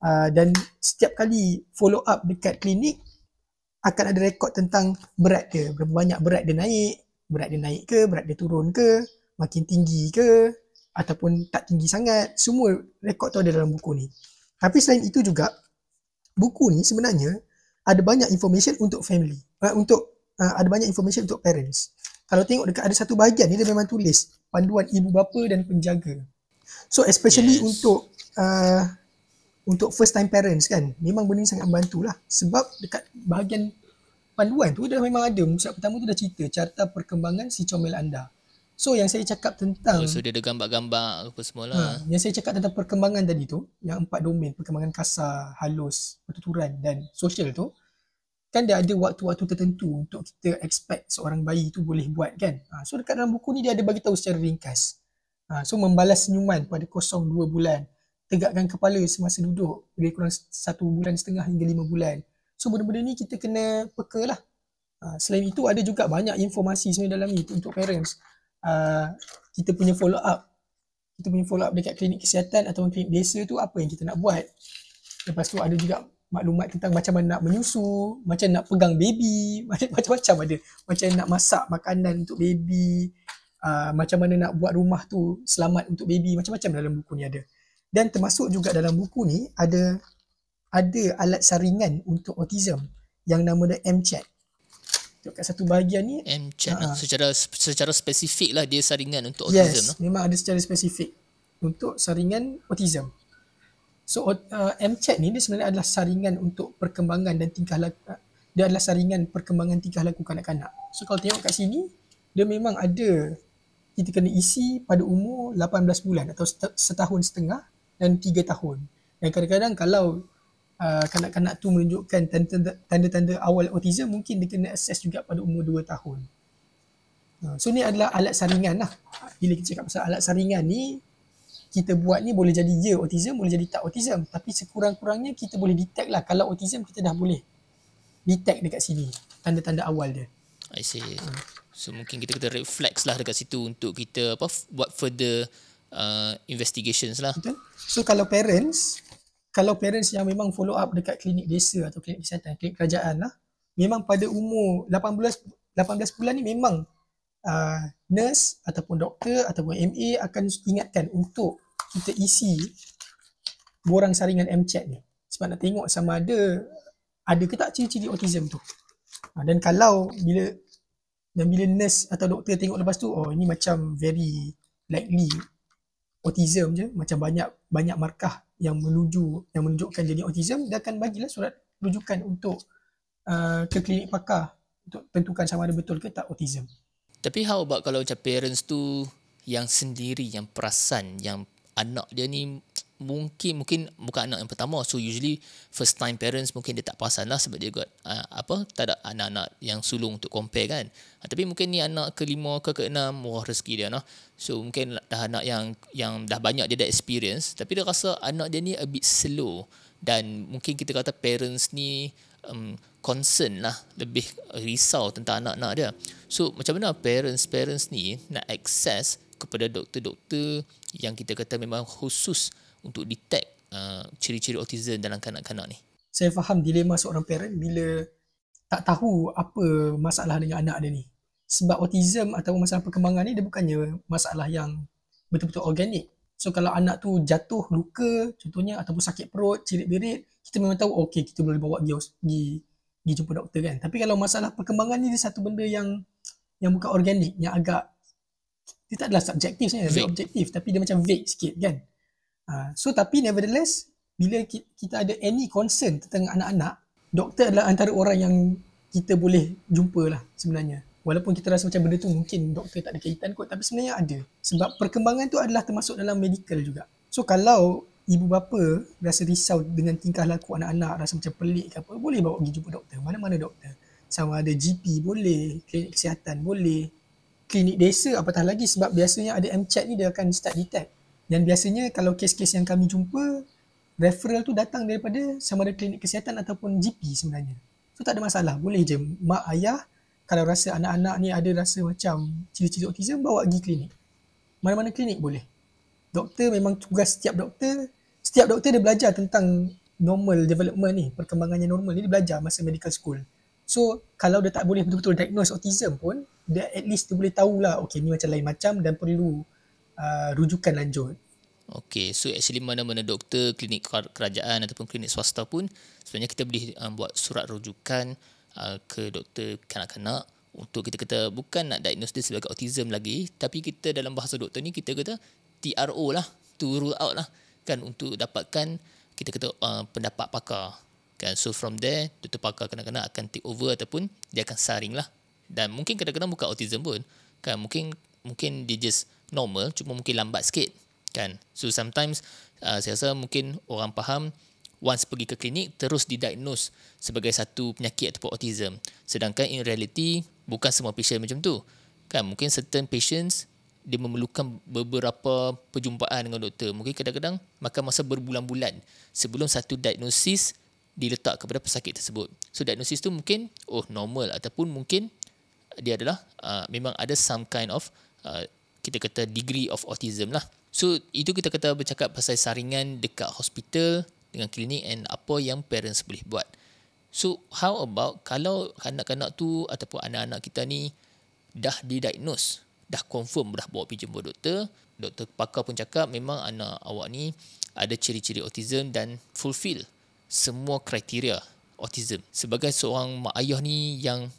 uh, dan setiap kali follow up dekat klinik akan ada rekod tentang berat dia, berapa banyak berat dia naik, berat dia naik ke, berat dia turun ke, makin tinggi ke ataupun tak tinggi sangat. Semua rekod tu ada dalam buku ni. Tapi selain itu juga buku ni sebenarnya ada banyak information untuk family, eh, untuk uh, ada banyak information untuk parents. Kalau tengok dekat ada satu bahagian ni dia memang tulis panduan ibu bapa dan penjaga. So especially yes. untuk uh, untuk first time parents kan memang benda ni sangat lah. sebab dekat bahagian panduan tu dah memang ada muka pertama tu dah cerita carta perkembangan si comel anda. So yang saya cakap tentang oh, So dia ada gambar-gambar apa semualah. Ha, yang saya cakap tentang perkembangan tadi tu yang empat domain perkembangan kasar, halus, pertuturan dan sosial tu kan dia ada waktu-waktu tertentu untuk kita expect seorang bayi tu boleh buat kan. Ha, so dekat dalam buku ni dia ada bagi tahu secara ringkas. Ha, so membalas senyuman pada kosong dua bulan. Tegakkan kepala semasa duduk lebih kurang satu bulan setengah hingga lima bulan. So benda-benda ni kita kena peka lah. Ha, selain itu ada juga banyak informasi sebenarnya dalam ni untuk parents. Ha, kita punya follow up. Kita punya follow up dekat klinik kesihatan atau klinik desa tu apa yang kita nak buat. Lepas tu ada juga maklumat tentang macam mana nak menyusu, macam nak pegang baby, macam-macam ada. Macam nak masak makanan untuk baby, uh, macam mana nak buat rumah tu selamat untuk baby, macam-macam dalam buku ni ada. Dan termasuk juga dalam buku ni ada ada alat saringan untuk autism yang nama dia M-Chat. kat satu bahagian ni m uh, ah. secara secara spesifik lah dia saringan untuk autism. Yes, memang ada secara spesifik untuk saringan autism. So uh, MChat ni dia sebenarnya adalah saringan untuk perkembangan dan tingkah laku uh, dia adalah saringan perkembangan tingkah laku kanak-kanak. So kalau tengok kat sini dia memang ada kita kena isi pada umur 18 bulan atau setahun setengah dan 3 tahun. Dan kadang-kadang kalau uh, kanak-kanak tu menunjukkan tanda-tanda awal autism mungkin dia kena assess juga pada umur 2 tahun. Uh, so ni adalah alat saringan lah. Bila kita cakap pasal alat saringan ni, kita buat ni boleh jadi ya yeah, autism, boleh jadi tak autism. Tapi sekurang-kurangnya kita boleh detect lah kalau autism kita dah boleh detect dekat sini. Tanda-tanda awal dia. I see. Hmm. So mungkin kita kena reflex lah dekat situ untuk kita apa buat further uh, investigations lah. Betul. So kalau parents, kalau parents yang memang follow up dekat klinik desa atau klinik kesihatan, klinik kerajaan lah, memang pada umur 18, 18 bulan ni memang uh, nurse ataupun doktor ataupun MA akan ingatkan untuk kita isi borang saringan mChat ni sebab nak tengok sama ada ada ke tak ciri-ciri autism tu ha, dan kalau bila dan bila nurse atau doktor tengok lepas tu oh ini macam very likely autism je macam banyak banyak markah yang menuju yang menunjukkan jadi autism dia akan bagilah surat rujukan untuk uh, ke klinik pakar untuk tentukan sama ada betul ke tak autism tapi how about kalau macam parents tu yang sendiri yang perasan yang anak dia ni mungkin mungkin bukan anak yang pertama so usually first time parents mungkin dia tak perasan lah sebab dia got uh, apa tak ada anak-anak yang sulung untuk compare kan uh, tapi mungkin ni anak kelima ke keenam wah rezeki dia lah so mungkin dah anak yang yang dah banyak dia dah experience tapi dia rasa anak dia ni a bit slow dan mungkin kita kata parents ni um, concern lah lebih risau tentang anak-anak dia so macam mana parents parents ni nak access kepada doktor-doktor yang kita kata memang khusus untuk detect uh, ciri-ciri autism dalam kanak-kanak ni? Saya faham dilema seorang parent bila tak tahu apa masalah dengan anak dia ni. Sebab autism atau masalah perkembangan ni dia bukannya masalah yang betul-betul organik. So kalau anak tu jatuh luka contohnya ataupun sakit perut, cirit-birit, kita memang tahu okey kita boleh bawa dia pergi pergi jumpa doktor kan. Tapi kalau masalah perkembangan ni dia satu benda yang yang bukan organik, yang agak dia tak adalah subjektif saya, dia objektif tapi dia macam vague sikit kan. Uh, so tapi nevertheless bila kita ada any concern tentang anak-anak, doktor adalah antara orang yang kita boleh jumpa lah sebenarnya. Walaupun kita rasa macam benda tu mungkin doktor tak ada kaitan kot tapi sebenarnya ada. Sebab perkembangan tu adalah termasuk dalam medical juga. So kalau ibu bapa rasa risau dengan tingkah laku anak-anak, rasa macam pelik ke apa, boleh bawa pergi jumpa doktor. Mana-mana doktor. Sama ada GP boleh, klinik kesihatan boleh, klinik desa apatah lagi sebab biasanya ada MCAT ni dia akan start detect dan biasanya kalau kes-kes yang kami jumpa referral tu datang daripada sama ada klinik kesihatan ataupun GP sebenarnya so tak ada masalah boleh je mak ayah kalau rasa anak-anak ni ada rasa macam ciri-ciri autism bawa pergi klinik mana-mana klinik boleh doktor memang tugas setiap doktor setiap doktor dia belajar tentang normal development ni perkembangannya normal ni dia belajar masa medical school so kalau dia tak boleh betul-betul diagnose autism pun dia at least dia boleh lah. okey ni macam lain macam dan perlu uh, rujukan lanjut Okay, so actually mana-mana doktor, klinik kerajaan ataupun klinik swasta pun sebenarnya kita boleh um, buat surat rujukan uh, ke doktor kanak-kanak untuk kita kata bukan nak diagnose dia sebagai autism lagi tapi kita dalam bahasa doktor ni kita kata TRO lah, to rule out lah kan untuk dapatkan kita kata uh, pendapat pakar kan so from there doktor pakar kanak-kanak akan take over ataupun dia akan saring lah dan mungkin kadang-kadang bukan autism pun kan mungkin mungkin dia just normal cuma mungkin lambat sikit kan so sometimes uh, saya rasa mungkin orang faham once pergi ke klinik terus didiagnose sebagai satu penyakit ataupun autism sedangkan in reality bukan semua patient macam tu kan mungkin certain patients dia memerlukan beberapa perjumpaan dengan doktor mungkin kadang-kadang makan masa berbulan-bulan sebelum satu diagnosis diletak kepada pesakit tersebut so diagnosis tu mungkin oh normal ataupun mungkin dia adalah uh, memang ada some kind of uh, kita kata degree of autism lah. So itu kita kata bercakap pasal saringan dekat hospital dengan klinik and apa yang parents boleh buat. So how about kalau kanak-kanak tu ataupun anak-anak kita ni dah didiagnose, dah confirm dah bawa pergi jumpa doktor, doktor pakar pun cakap memang anak awak ni ada ciri-ciri autism dan fulfill semua kriteria autism. Sebagai seorang mak ayah ni yang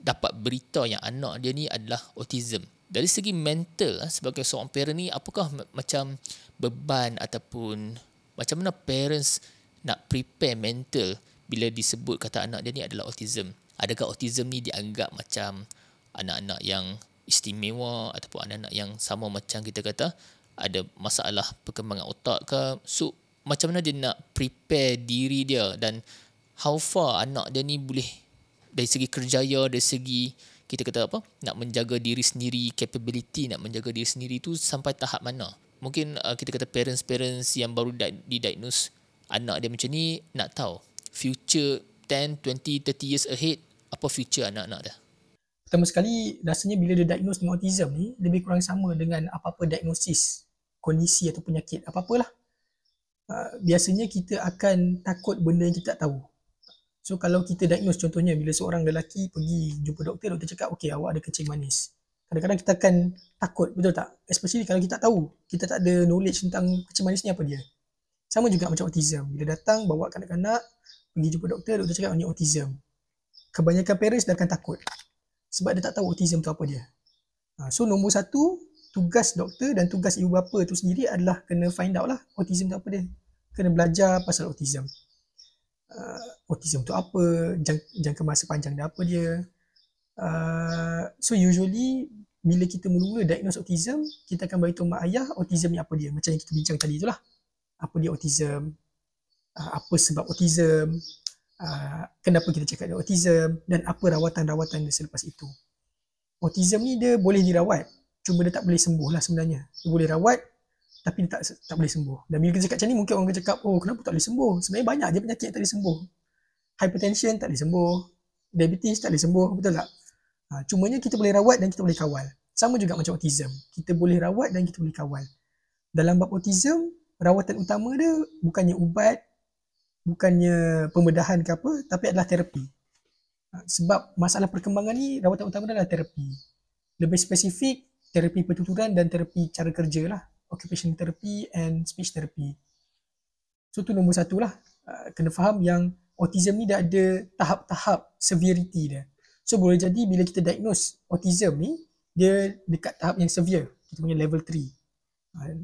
dapat berita yang anak dia ni adalah autism. Dari segi mental ah, sebagai seorang parent ni apakah macam beban ataupun macam mana parents nak prepare mental bila disebut kata anak dia ni adalah autism. Adakah autism ni dianggap macam anak-anak yang istimewa ataupun anak-anak yang sama macam kita kata ada masalah perkembangan otak ke? So macam mana dia nak prepare diri dia dan how far anak dia ni boleh dari segi kerjaya, dari segi kita kata apa, nak menjaga diri sendiri, capability nak menjaga diri sendiri tu sampai tahap mana. Mungkin uh, kita kata parents-parents yang baru di didiagnose anak dia macam ni, nak tahu future 10, 20, 30 years ahead, apa future anak-anak dia? Pertama sekali, rasanya bila dia diagnose dengan autism ni, lebih kurang sama dengan apa-apa diagnosis, kondisi atau penyakit, apa-apalah. Uh, biasanya kita akan takut benda yang kita tak tahu. So kalau kita diagnose contohnya bila seorang lelaki pergi jumpa doktor, doktor cakap okey awak ada kencing manis. Kadang-kadang kita akan takut, betul tak? Especially kalau kita tak tahu, kita tak ada knowledge tentang kencing manis ni apa dia. Sama juga macam autism. Bila datang bawa kanak-kanak pergi jumpa doktor, doktor cakap ni autism. Kebanyakan parents dah akan takut. Sebab dia tak tahu autism tu apa dia. Ha, so nombor satu, tugas doktor dan tugas ibu bapa tu sendiri adalah kena find out lah autism tu apa dia. Kena belajar pasal autism uh, autism tu apa, Jang jangka masa panjang dia apa dia. Uh, so usually bila kita mula diagnose autism, kita akan beritahu mak ayah autism ni apa dia. Macam yang kita bincang tadi tu lah. Apa dia autism, uh, apa sebab autism, uh, kenapa kita cakap dia autism dan apa rawatan-rawatan dia selepas itu. Autism ni dia boleh dirawat, cuma dia tak boleh sembuh lah sebenarnya. Dia boleh rawat tapi tak, tak boleh sembuh. Dan bila kita cakap macam ni, mungkin orang akan cakap, oh kenapa tak boleh sembuh? Sebenarnya banyak je penyakit yang tak boleh sembuh. Hypertension tak boleh sembuh. Diabetes tak boleh sembuh, betul tak? Ha, cumanya kita boleh rawat dan kita boleh kawal. Sama juga macam autism. Kita boleh rawat dan kita boleh kawal. Dalam bab autism, rawatan utama dia bukannya ubat, bukannya pembedahan ke apa, tapi adalah terapi. Ha, sebab masalah perkembangan ni, rawatan utama adalah terapi. Lebih spesifik, terapi pertuturan dan terapi cara kerja lah occupation therapy and speech therapy. So tu nombor satu lah. Ah, kena faham yang autism ni dah ada tahap-tahap severity dia. So boleh jadi bila kita diagnose autism ni, dia dekat tahap yang severe. Kita punya level 3. Ah,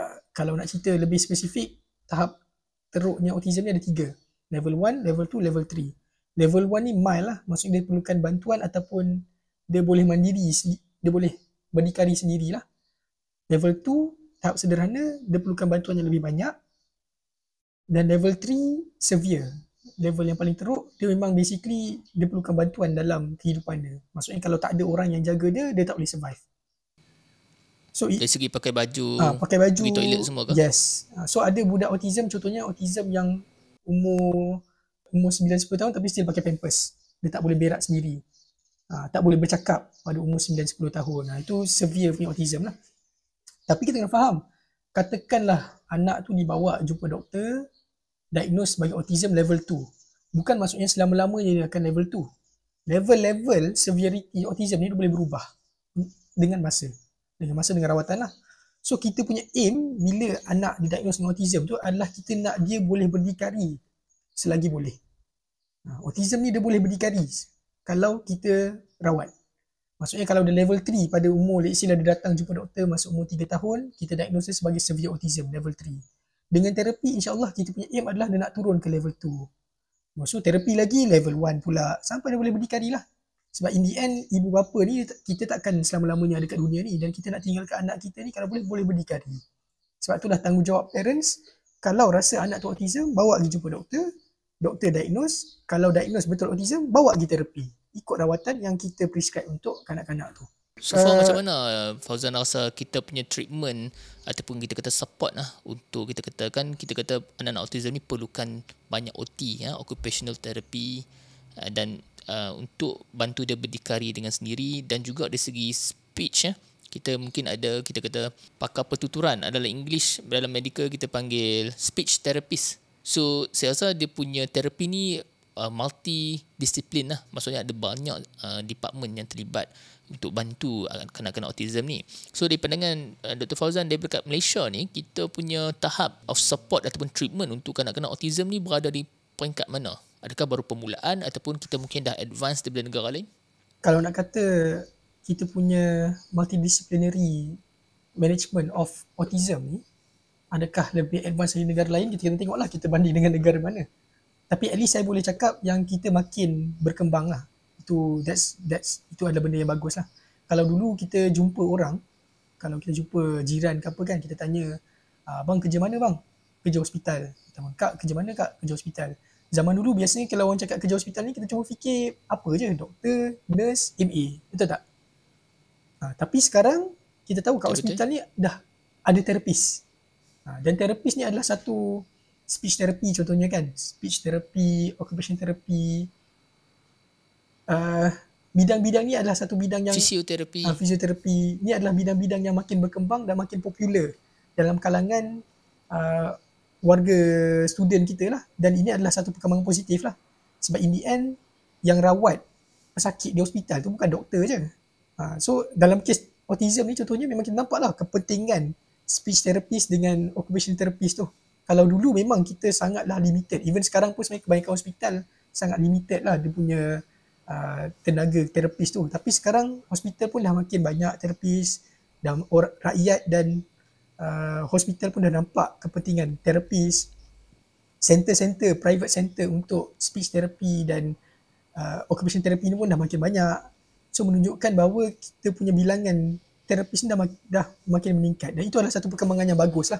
ah, kalau nak cerita lebih spesifik, tahap teruknya autism ni ada tiga. Level 1, level 2, level 3. Level 1 ni mild lah. Maksudnya dia perlukan bantuan ataupun dia boleh mandiri, dia boleh berdikari sendirilah level 2 tahap sederhana dia perlukan bantuan yang lebih banyak dan level 3 severe level yang paling teruk dia memang basically dia perlukan bantuan dalam kehidupan dia maksudnya kalau tak ada orang yang jaga dia dia tak boleh survive so it, dari segi pakai baju ha, pakai baju pergi toilet semua ke yes ah, so ada budak autism contohnya autism yang umur umur 9 10 tahun tapi still pakai pampers dia tak boleh berak sendiri ha, tak boleh bercakap pada umur 9 10 tahun ha, itu severe punya autism lah tapi kita kena faham, katakanlah anak tu dibawa jumpa doktor, diagnose sebagai autism level 2. Bukan maksudnya selama-lamanya dia akan level 2. Level-level severity autism ni boleh berubah dengan masa. Dengan masa dengan rawatan lah. So kita punya aim bila anak didiagnose dengan autism tu adalah kita nak dia boleh berdikari selagi boleh. Ha, autism ni dia boleh berdikari kalau kita rawat. Maksudnya kalau dia level 3 pada umur let's say dia datang jumpa doktor masuk umur 3 tahun, kita diagnosis sebagai severe autism level 3. Dengan terapi insyaallah kita punya aim adalah dia nak turun ke level 2. Maksud terapi lagi level 1 pula sampai dia boleh berdikari lah. Sebab in the end ibu bapa ni kita takkan selama-lamanya ada kat dunia ni dan kita nak tinggalkan anak kita ni kalau boleh boleh berdikari. Sebab itulah tanggungjawab parents kalau rasa anak tu autism bawa pergi jumpa doktor, doktor diagnose, kalau diagnose betul autism bawa pergi terapi ikut rawatan yang kita prescribe untuk kanak-kanak tu. So far uh, macam mana uh, Fauzan rasa kita punya treatment ataupun kita kata support lah untuk kita katakan kita kata anak-anak autism ni perlukan banyak OT ya occupational therapy uh, dan uh, untuk bantu dia berdikari dengan sendiri dan juga dari segi speech ya kita mungkin ada kita kata pakar pertuturan adalah English dalam medical kita panggil speech therapist so saya rasa dia punya terapi ni uh, multi disiplin lah maksudnya ada banyak uh, department yang terlibat untuk bantu uh, kanak-kanak autism ni. So dari pandangan uh, Dr. Fauzan dari dekat Malaysia ni kita punya tahap of support ataupun treatment untuk kanak-kanak autism ni berada di peringkat mana? Adakah baru permulaan ataupun kita mungkin dah advance daripada negara lain? Kalau nak kata kita punya multidisciplinary management of autism ni adakah lebih advance dari negara lain kita kena tengoklah kita banding dengan negara mana tapi at least saya boleh cakap yang kita makin berkembang lah. Itu that's that's itu adalah benda yang bagus lah. Kalau dulu kita jumpa orang, kalau kita jumpa jiran ke apa kan, kita tanya, abang ah, kerja mana bang? Kerja hospital. Kita kak kerja mana kak? Kerja hospital. Zaman dulu biasanya kalau orang cakap kerja hospital ni, kita cuma fikir apa je, doktor, nurse, MA. Betul tak? Ha, tapi sekarang kita tahu kat hospital ni dah ada terapis. Ha, dan terapis ni adalah satu speech therapy contohnya kan speech therapy occupation therapy uh, bidang-bidang ni adalah satu bidang yang fisioterapi uh, fisioterapi ni adalah bidang-bidang yang makin berkembang dan makin popular dalam kalangan uh, warga student kita lah dan ini adalah satu perkembangan positif lah sebab in the end yang rawat pesakit di hospital tu bukan doktor je uh, so dalam kes autism ni contohnya memang kita nampak lah kepentingan speech therapist dengan occupational therapist tu kalau dulu memang kita sangatlah limited even sekarang pun sebenarnya kebanyakan hospital sangat limited lah dia punya uh, tenaga terapis tu tapi sekarang hospital pun dah makin banyak terapis dan or, rakyat dan uh, hospital pun dah nampak kepentingan terapis center-center, private center untuk speech therapy dan uh, occupation therapy ni pun dah makin banyak so menunjukkan bahawa kita punya bilangan terapis ni dah, dah makin meningkat dan itu adalah satu perkembangan yang bagus lah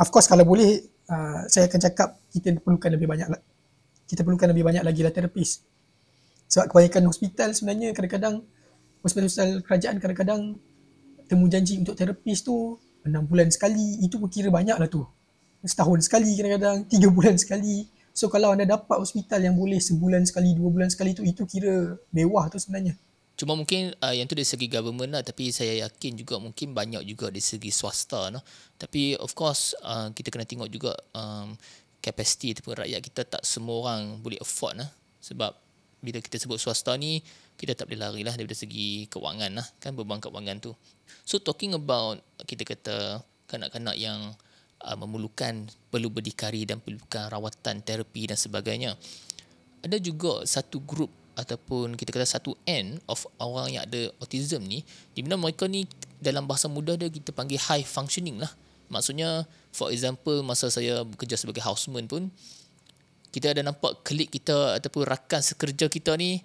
of course kalau boleh uh, saya akan cakap kita perlukan lebih banyak kita perlukan lebih banyak lagi lah terapis sebab kebanyakan hospital sebenarnya kadang-kadang hospital-hospital kerajaan kadang-kadang temu janji untuk terapis tu 6 bulan sekali itu pun kira banyak lah tu setahun sekali kadang-kadang 3 bulan sekali so kalau anda dapat hospital yang boleh sebulan sekali dua bulan sekali tu itu kira mewah tu sebenarnya Cuma mungkin uh, yang tu dari segi government lah tapi saya yakin juga mungkin banyak juga dari segi swasta lah. Tapi of course uh, kita kena tengok juga um, capacity ataupun rakyat kita tak semua orang boleh afford lah. Sebab bila kita sebut swasta ni kita tak boleh lari lah dari segi kewangan lah kan beban kewangan tu. So talking about kita kata kanak-kanak yang uh, memerlukan perlu berdikari dan perlukan rawatan terapi dan sebagainya. Ada juga satu grup ataupun kita kata satu end of orang yang ada autism ni di mana mereka ni dalam bahasa mudah dia kita panggil high functioning lah maksudnya for example masa saya bekerja sebagai houseman pun kita ada nampak klik kita ataupun rakan sekerja kita ni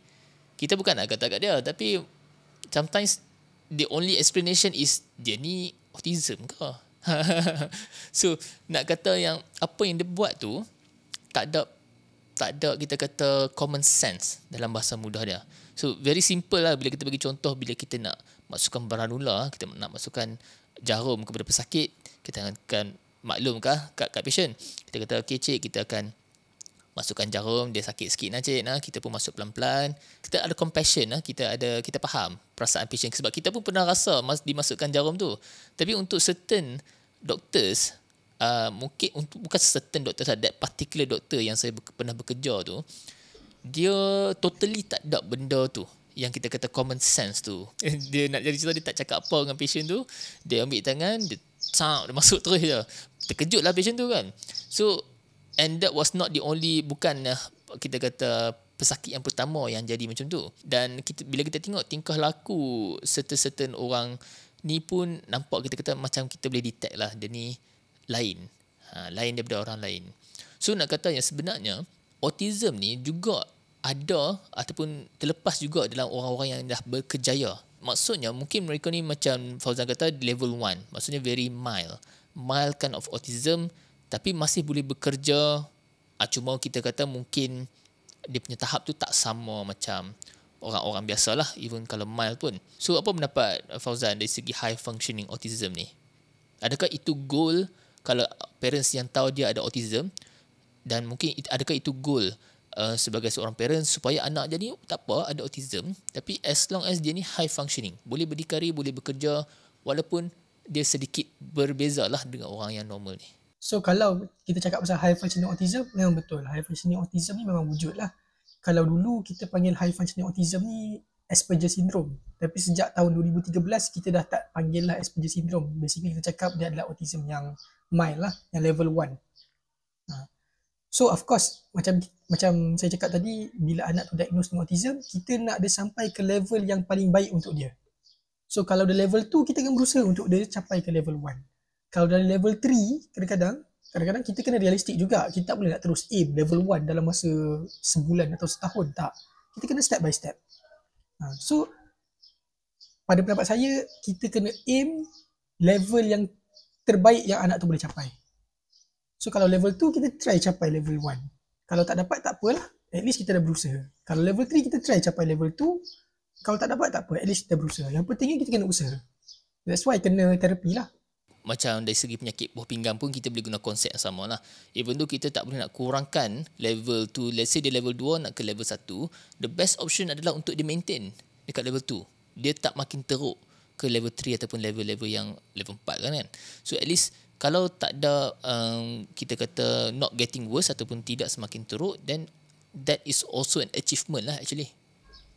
kita bukan nak kata kat dia tapi sometimes the only explanation is dia ni autism ke so nak kata yang apa yang dia buat tu tak ada tak ada kita kata common sense dalam bahasa mudah dia. So very simple lah bila kita bagi contoh bila kita nak masukkan beranula, kita nak masukkan jarum kepada pesakit, kita akan maklumkah kat, kat patient. Kita kata okey cik kita akan masukkan jarum dia sakit sikit nah cik nah kita pun masuk pelan-pelan kita ada compassion nah kita ada kita faham perasaan patient sebab kita pun pernah rasa mas, dimasukkan jarum tu tapi untuk certain doctors Uh, mungkin untuk bukan certain doktor saya, lah, that particular doktor yang saya pernah bekerja tu dia totally tak ada benda tu yang kita kata common sense tu eh, dia nak jadi cerita dia tak cakap apa dengan patient tu dia ambil tangan dia tap dia masuk terus je terkejut lah patient tu kan so and that was not the only bukan eh, kita kata pesakit yang pertama yang jadi macam tu dan kita, bila kita tengok tingkah laku certain-certain orang ni pun nampak kita kata macam kita boleh detect lah dia ni lain. Ha, lain daripada orang lain. So nak kata yang sebenarnya autism ni juga ada ataupun terlepas juga dalam orang-orang yang dah berkejaya. Maksudnya mungkin mereka ni macam Fauzan kata level 1. Maksudnya very mild. Mild kind of autism tapi masih boleh bekerja. Ah, cuma kita kata mungkin dia punya tahap tu tak sama macam orang-orang biasalah even kalau mild pun. So apa pendapat Fauzan dari segi high functioning autism ni? Adakah itu goal kalau parents yang tahu dia ada autism dan mungkin adakah itu goal uh, sebagai seorang parents supaya anak jadi tak apa ada autism tapi as long as dia ni high functioning boleh berdikari boleh bekerja walaupun dia sedikit berbeza lah dengan orang yang normal ni so kalau kita cakap pasal high functioning autism memang betul high functioning autism ni memang wujud lah kalau dulu kita panggil high functioning autism ni Asperger Syndrome. Tapi sejak tahun 2013 kita dah tak panggil lah Asperger Syndrome. Basically kita cakap dia adalah autism yang mild lah, yang level 1. Ha. So of course macam macam saya cakap tadi bila anak tu diagnose dengan autism kita nak dia sampai ke level yang paling baik untuk dia. So kalau dia level 2 kita akan berusaha untuk dia capai ke level 1. Kalau dari level 3 kadang-kadang kadang-kadang kita kena realistik juga. Kita tak boleh nak terus aim level 1 dalam masa sebulan atau setahun tak. Kita kena step by step. Ha, so pada pendapat saya kita kena aim level yang terbaik yang anak tu boleh capai. So kalau level 2 kita try capai level 1. Kalau tak dapat tak apalah. At least kita dah berusaha. Kalau level 3 kita try capai level 2. Kalau tak dapat tak apa. At least kita berusaha. Yang pentingnya kita kena usaha. That's why kena terapi lah macam dari segi penyakit buah pinggang pun kita boleh guna konsep yang sama lah. Even though kita tak boleh nak kurangkan level 2, let's say dia level 2 nak ke level 1, the best option adalah untuk dia maintain dekat level 2. Dia tak makin teruk ke level 3 ataupun level-level yang level 4 kan kan. So at least kalau tak ada um, kita kata not getting worse ataupun tidak semakin teruk, then that is also an achievement lah actually.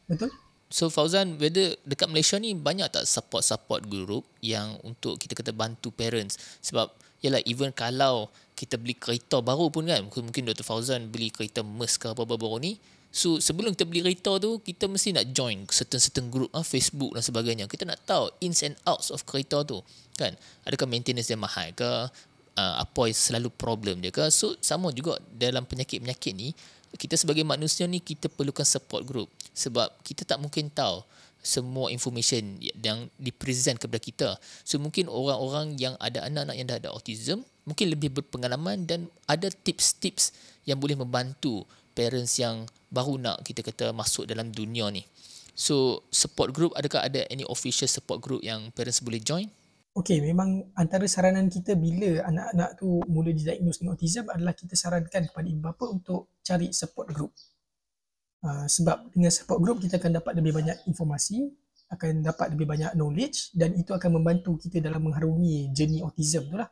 Betul. So Fauzan, whether dekat Malaysia ni banyak tak support-support group yang untuk kita kata bantu parents? Sebab, yalah even kalau kita beli kereta baru pun kan, mungkin Dr. Fauzan beli kereta MERS ke apa-apa baru ni, So sebelum kita beli kereta tu kita mesti nak join certain-certain group ah Facebook dan sebagainya. Kita nak tahu ins and outs of kereta tu kan. Adakah maintenance dia mahal ke? Uh, apa yang selalu problem dia ke? So sama juga dalam penyakit-penyakit ni kita sebagai manusia ni kita perlukan support group sebab kita tak mungkin tahu semua information yang dipresent kepada kita. So mungkin orang-orang yang ada anak-anak yang dah ada autism mungkin lebih berpengalaman dan ada tips-tips yang boleh membantu parents yang baru nak kita kata masuk dalam dunia ni. So support group adakah ada any official support group yang parents boleh join? Okey, memang antara saranan kita bila anak-anak tu mula didiagnose dengan autism adalah kita sarankan kepada ibu bapa untuk cari support group. Uh, sebab dengan support group kita akan dapat lebih banyak informasi, akan dapat lebih banyak knowledge dan itu akan membantu kita dalam mengharungi jenis autism tu lah.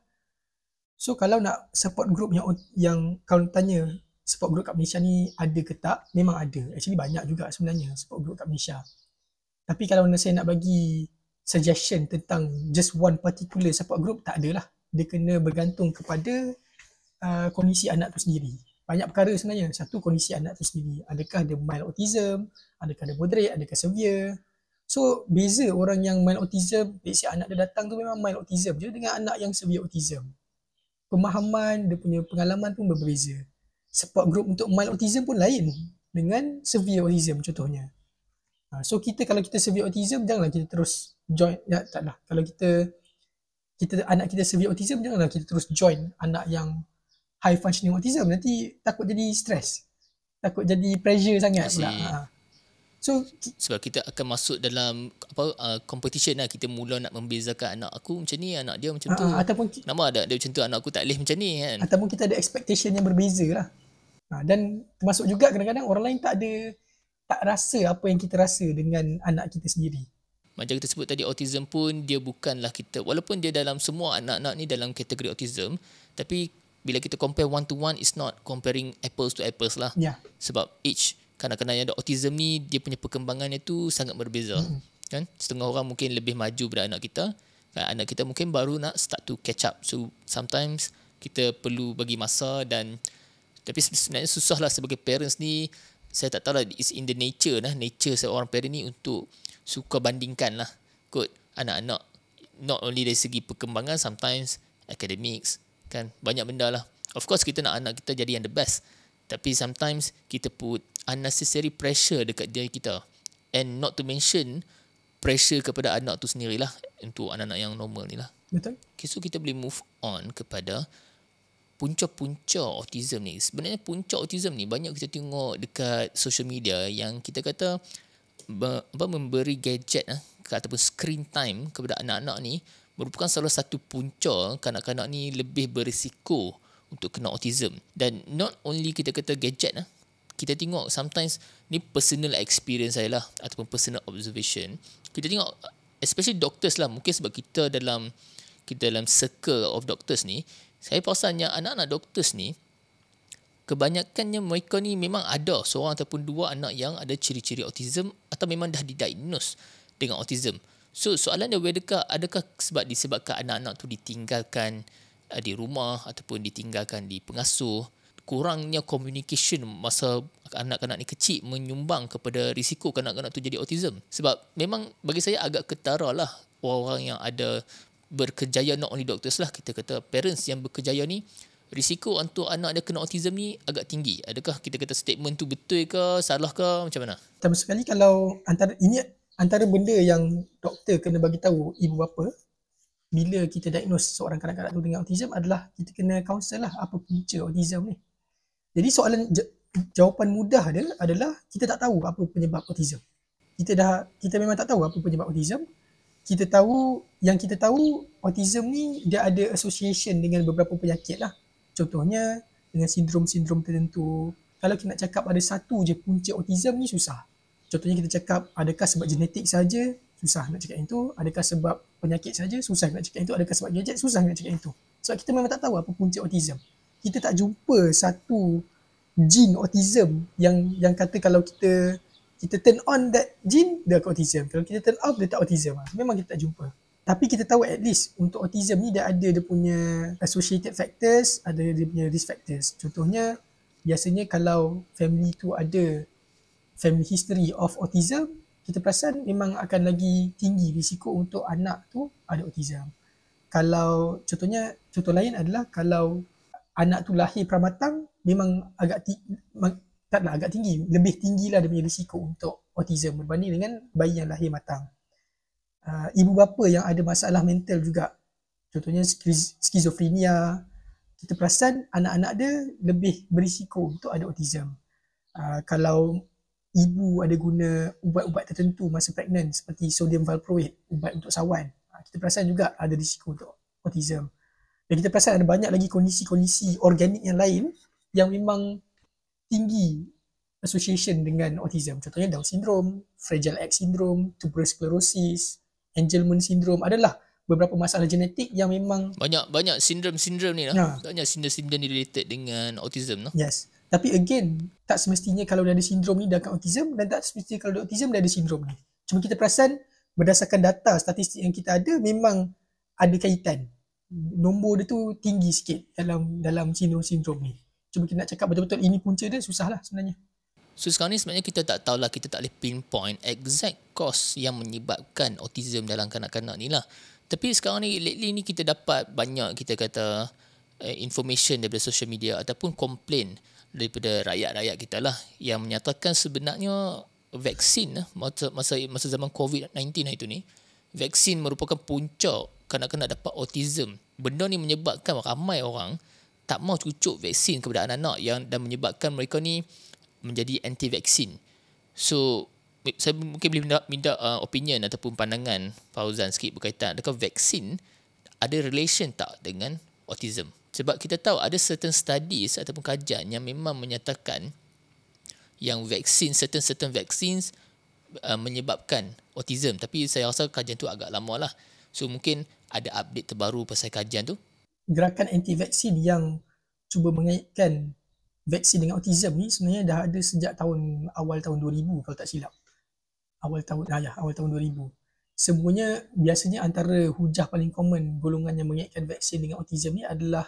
So kalau nak support group yang, yang kau tanya support group kat Malaysia ni ada ke tak? Memang ada. Actually banyak juga sebenarnya support group kat Malaysia. Tapi kalau saya nak bagi suggestion tentang just one particular support group tak adalah dia kena bergantung kepada uh, kondisi anak tu sendiri banyak perkara sebenarnya satu kondisi anak tu sendiri adakah dia mild autism adakah dia moderate adakah severe so beza orang yang mild autism biasa anak dia datang tu memang mild autism je dengan anak yang severe autism pemahaman dia punya pengalaman pun berbeza support group untuk mild autism pun lain dengan severe autism contohnya Ha, so kita kalau kita severe autism janganlah kita terus join ya taklah kalau kita kita anak kita severe autism janganlah kita terus join anak yang high functioning autism nanti takut jadi stress takut jadi pressure sangat pula ha. So sebab kita akan masuk dalam apa uh, competition lah kita mula nak membezakan anak aku macam ni anak dia macam uh, tu ataupun nama ada dia macam tu anak aku tak boleh macam ni kan ataupun kita ada expectation yang berbeza lah dan termasuk juga kadang-kadang orang lain tak ada tak rasa apa yang kita rasa dengan anak kita sendiri. Macam kita sebut tadi autism pun dia bukanlah kita walaupun dia dalam semua anak-anak ni dalam kategori autism tapi bila kita compare one to one it's not comparing apples to apples lah. Yeah. Sebab each kanak-kanak yang ada autism ni dia punya perkembangannya tu sangat berbeza. Mm. Kan? Setengah orang mungkin lebih maju daripada anak kita. Kan? Anak kita mungkin baru nak start to catch up. So sometimes kita perlu bagi masa dan tapi sebenarnya susahlah sebagai parents ni saya tak tahu lah it's in the nature lah nature seorang parent ni untuk suka bandingkan lah kot anak-anak not only dari segi perkembangan sometimes academics kan banyak benda lah of course kita nak anak kita jadi yang the best tapi sometimes kita put unnecessary pressure dekat diri kita and not to mention pressure kepada anak tu sendirilah untuk anak-anak yang normal ni lah betul okay, so kita boleh move on kepada punca-punca autism ni sebenarnya punca autism ni banyak kita tengok dekat social media yang kita kata apa memberi gadget ah ataupun screen time kepada anak-anak ni merupakan salah satu punca kanak-kanak ni lebih berisiko untuk kena autism dan not only kita kata gadget ah kita tengok sometimes ni personal experience saya lah ataupun personal observation kita tengok especially doctors lah mungkin sebab kita dalam kita dalam circle of doctors ni saya perasan yang anak-anak doktor ni kebanyakannya mereka ni memang ada seorang ataupun dua anak yang ada ciri-ciri autism atau memang dah didiagnose dengan autism. So soalan dia adakah adakah sebab disebabkan anak-anak tu ditinggalkan eh, di rumah ataupun ditinggalkan di pengasuh kurangnya communication masa anak-anak ni kecil menyumbang kepada risiko kanak-kanak tu jadi autism sebab memang bagi saya agak ketara lah orang-orang yang ada berkejayaan not only doktor lah kita kata parents yang berkejayaan ni risiko untuk anak dia kena autism ni agak tinggi adakah kita kata statement tu betul ke salah ke macam mana pertama sekali kalau antara ini antara benda yang doktor kena bagi tahu ibu bapa bila kita diagnose seorang kanak-kanak tu dengan autism adalah kita kena counsel lah apa punca autism ni jadi soalan jawapan mudah dia adalah kita tak tahu apa penyebab autism kita dah kita memang tak tahu apa penyebab autism kita tahu yang kita tahu autism ni dia ada association dengan beberapa penyakit lah. Contohnya dengan sindrom-sindrom tertentu. Kalau kita nak cakap ada satu je punca autism ni susah. Contohnya kita cakap adakah sebab genetik saja susah nak cakap itu. Adakah sebab penyakit saja susah nak cakap itu. Adakah sebab gadget susah nak cakap itu. Sebab kita memang tak tahu apa punca autism. Kita tak jumpa satu gene autism yang yang kata kalau kita kita turn on that gene, dia akan autism. Kalau kita turn off, dia tak autism. Ah, memang kita tak jumpa. Tapi kita tahu at least untuk autism ni dia ada dia punya associated factors, ada dia punya risk factors. Contohnya, biasanya kalau family tu ada family history of autism, kita perasan memang akan lagi tinggi risiko untuk anak tu ada autism. Kalau contohnya, contoh lain adalah kalau anak tu lahir pramatang, memang agak tak nak agak tinggi lebih tinggilah dia punya risiko untuk autism berbanding dengan bayi yang lahir matang uh, ibu bapa yang ada masalah mental juga contohnya skizofrenia kita perasan anak-anak dia lebih berisiko untuk ada autism uh, kalau ibu ada guna ubat-ubat tertentu masa pregnant seperti sodium valproate ubat untuk sawan uh, kita perasan juga ada risiko untuk autism dan kita perasan ada banyak lagi kondisi-kondisi organik yang lain yang memang tinggi association dengan autism. Contohnya Down syndrome, Fragile X syndrome, tuberous sclerosis, Angelman syndrome adalah beberapa masalah genetik yang memang banyak banyak sindrom-sindrom ni lah. Ya. Banyak sindrom-sindrom ni related dengan autism lah. Yes. Tapi again, tak semestinya kalau dah ada sindrom ni dah akan autism dan tak semestinya kalau ada autism dah ada sindrom ni. Cuma kita perasan berdasarkan data statistik yang kita ada memang ada kaitan. Nombor dia tu tinggi sikit dalam dalam sindrom-sindrom ni cuba kita nak cakap betul-betul ini punca dia susahlah sebenarnya. So sekarang ni sebenarnya kita tak tahulah kita tak boleh pinpoint exact cause yang menyebabkan autism dalam kanak-kanak ni lah. Tapi sekarang ni lately ni kita dapat banyak kita kata eh, information daripada social media ataupun komplain daripada rakyat-rakyat kita lah yang menyatakan sebenarnya vaksin eh, masa, masa, masa zaman COVID-19 hari tu ni vaksin merupakan puncak kanak-kanak dapat autism benda ni menyebabkan ramai orang tak mau cucuk vaksin kepada anak-anak yang dan menyebabkan mereka ni menjadi anti vaksin. So saya mungkin boleh minta, minta uh, opinion ataupun pandangan Fauzan sikit berkaitan adakah vaksin ada relation tak dengan autism? Sebab kita tahu ada certain studies ataupun kajian yang memang menyatakan yang vaksin certain certain vaccines uh, menyebabkan autism tapi saya rasa kajian tu agak lama lah. So mungkin ada update terbaru pasal kajian tu gerakan anti vaksin yang cuba mengaitkan vaksin dengan autism ni sebenarnya dah ada sejak tahun awal tahun 2000 kalau tak silap. Awal tahun ah ya, awal tahun 2000. Semuanya biasanya antara hujah paling common golongan yang mengaitkan vaksin dengan autism ni adalah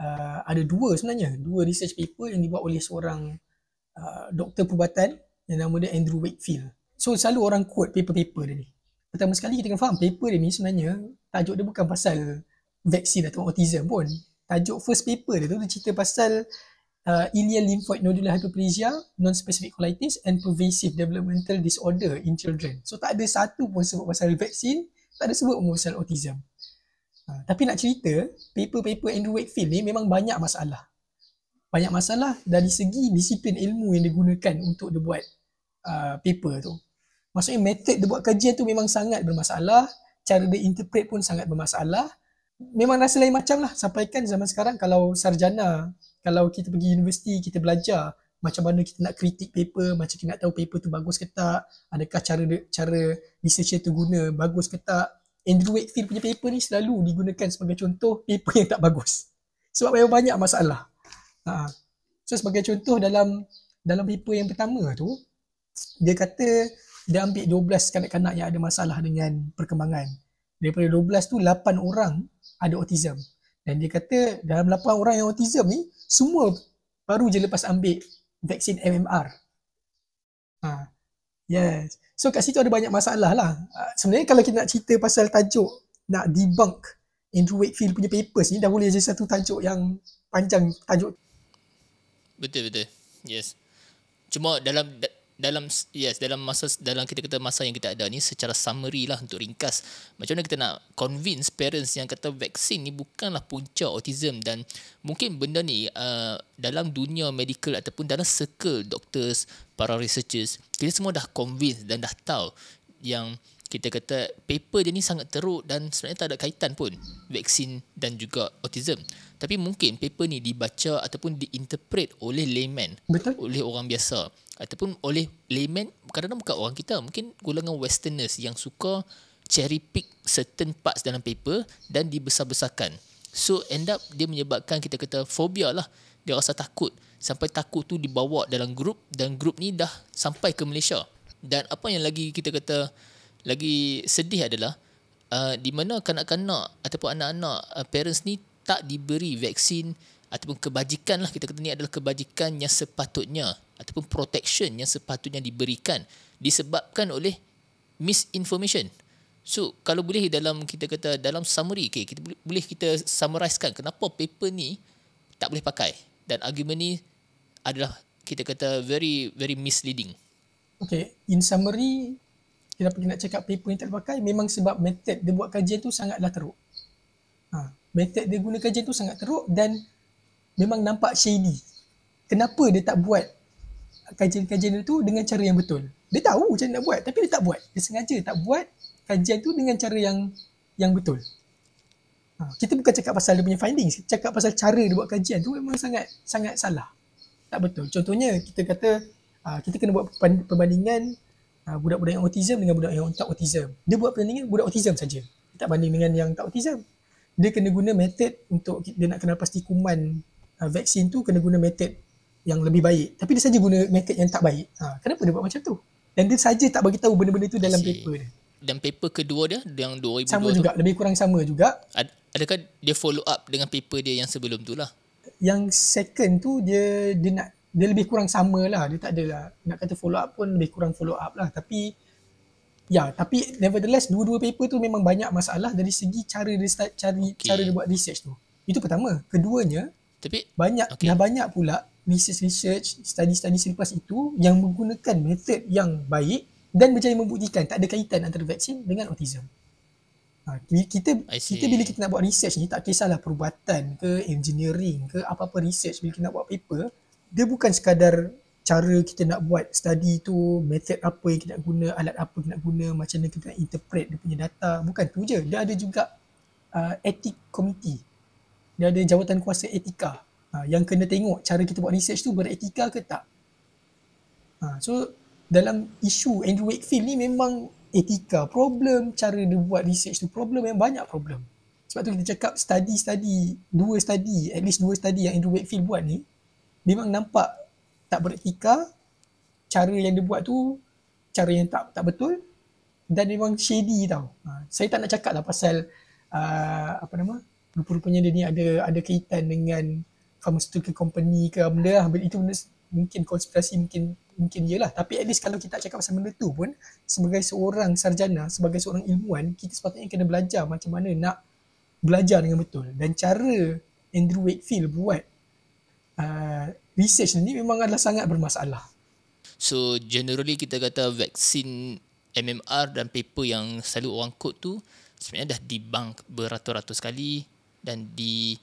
uh, ada dua sebenarnya, dua research paper yang dibuat oleh seorang uh, doktor perubatan yang nama dia Andrew Wakefield. So selalu orang quote paper-paper dia ni. Pertama sekali kita kena faham paper dia ni sebenarnya tajuk dia bukan pasal vaksin atau autism pun. Tajuk first paper dia tu dia cerita pasal uh, ileal lymphoid nodular hyperplasia, non-specific colitis and pervasive developmental disorder in children. So tak ada satu pun sebut pasal vaksin, tak ada sebut pun pasal autism. Uh, tapi nak cerita, paper-paper Andrew Wakefield ni memang banyak masalah. Banyak masalah dari segi disiplin ilmu yang digunakan untuk dia buat uh, paper tu. Maksudnya metode dia buat kajian tu memang sangat bermasalah, cara dia interpret pun sangat bermasalah, memang rasa lain macam lah sampaikan zaman sekarang kalau sarjana kalau kita pergi universiti kita belajar macam mana kita nak kritik paper macam kita nak tahu paper tu bagus ke tak adakah cara cara researcher tu guna bagus ke tak Andrew Wakefield punya paper ni selalu digunakan sebagai contoh paper yang tak bagus sebab banyak, -banyak masalah ha. so sebagai contoh dalam dalam paper yang pertama tu dia kata dia ambil 12 kanak-kanak yang ada masalah dengan perkembangan daripada 12 tu 8 orang ada autism. Dan dia kata dalam 8 orang yang autism ni, semua baru je lepas ambil vaksin MMR. Ha. Yes. So kat situ ada banyak masalah lah. Ha, sebenarnya kalau kita nak cerita pasal tajuk nak debunk Andrew Wakefield punya papers ni, dah boleh jadi satu tajuk yang panjang tajuk. Betul-betul. Yes. Cuma dalam dalam yes dalam masa dalam kita kata masa yang kita ada ni secara summary lah untuk ringkas macam mana kita nak convince parents yang kata vaksin ni bukanlah punca autism dan mungkin benda ni uh, dalam dunia medical ataupun dalam circle doctors para researchers kita semua dah convince dan dah tahu yang kita kata paper dia ni sangat teruk dan sebenarnya tak ada kaitan pun vaksin dan juga autism tapi mungkin paper ni dibaca ataupun diinterpret oleh layman Betul. oleh orang biasa ataupun oleh layman kadang-kadang bukan orang kita mungkin golongan westerners yang suka cherry pick certain parts dalam paper dan dibesar-besarkan so end up dia menyebabkan kita kata fobia lah dia rasa takut sampai takut tu dibawa dalam grup dan grup ni dah sampai ke Malaysia dan apa yang lagi kita kata lagi sedih adalah uh, di mana kanak-kanak ataupun anak-anak uh, parents ni tak diberi vaksin ataupun kebajikan lah kita kata ni adalah kebajikan yang sepatutnya ataupun protection yang sepatutnya diberikan disebabkan oleh misinformation. So, kalau boleh dalam kita kata dalam summary, okay, kita boleh kita summarizekan kenapa paper ni tak boleh pakai dan argument ni adalah kita kata very very misleading. Okay, in summary, kita pergi nak cakap paper ni tak pakai memang sebab method dia buat kajian tu sangatlah teruk. Ha, method dia guna kajian tu sangat teruk dan memang nampak shady. Kenapa dia tak buat kajian-kajian itu dengan cara yang betul. Dia tahu macam nak buat tapi dia tak buat. Dia sengaja tak buat kajian tu dengan cara yang yang betul. Ha, kita bukan cakap pasal dia punya findings, cakap pasal cara dia buat kajian tu memang sangat sangat salah. Tak betul. Contohnya kita kata ha, kita kena buat perbandingan ha, budak-budak yang autism dengan budak yang tak autism. Dia buat perbandingan budak autism saja. Tak banding dengan yang tak autism. Dia kena guna method untuk dia nak kenal pasti kuman ha, vaksin tu kena guna method yang lebih baik tapi dia saja guna method yang tak baik ha, kenapa dia buat macam tu dan dia saja tak bagi tahu benda-benda tu dalam paper dia dan paper kedua dia yang 2002 sama juga tu, lebih kurang sama juga ad- adakah dia follow up dengan paper dia yang sebelum tu lah yang second tu dia dia nak dia lebih kurang sama lah dia tak adalah nak kata follow up pun lebih kurang follow up lah tapi ya tapi nevertheless dua-dua paper tu memang banyak masalah dari segi cara dia start, cari okay. cara dia buat research tu itu pertama keduanya tapi banyak okay. dah banyak pula research research study study selepas itu yang menggunakan metod yang baik dan berjaya membuktikan tak ada kaitan antara vaksin dengan autism. Ha, kita kita bila kita nak buat research ni tak kisahlah perubatan ke engineering ke apa-apa research bila kita nak buat paper dia bukan sekadar cara kita nak buat study tu, method apa yang kita nak guna, alat apa kita nak guna, macam mana kita nak interpret dia punya data. Bukan tu je. Dia ada juga uh, etik committee. Dia ada jawatan kuasa etika. Ha, yang kena tengok cara kita buat research tu beretika ke tak. Ha, so dalam isu Andrew Wakefield ni memang etika problem cara dia buat research tu problem yang banyak problem. Sebab tu kita cakap study-study, dua study, at least dua study yang Andrew Wakefield buat ni memang nampak tak beretika cara yang dia buat tu cara yang tak tak betul dan memang shady tau. Ha, saya tak nak cakap lah pasal uh, apa nama rupa-rupanya dia ni ada ada kaitan dengan pharmaceutical company ke benda lah. Itu benda, mungkin konspirasi mungkin mungkin ialah. Tapi at least kalau kita cakap pasal benda tu pun sebagai seorang sarjana, sebagai seorang ilmuwan, kita sepatutnya kena belajar macam mana nak belajar dengan betul. Dan cara Andrew Wakefield buat uh, research ni memang adalah sangat bermasalah. So generally kita kata vaksin MMR dan paper yang selalu orang quote tu sebenarnya dah dibank beratus-ratus kali dan di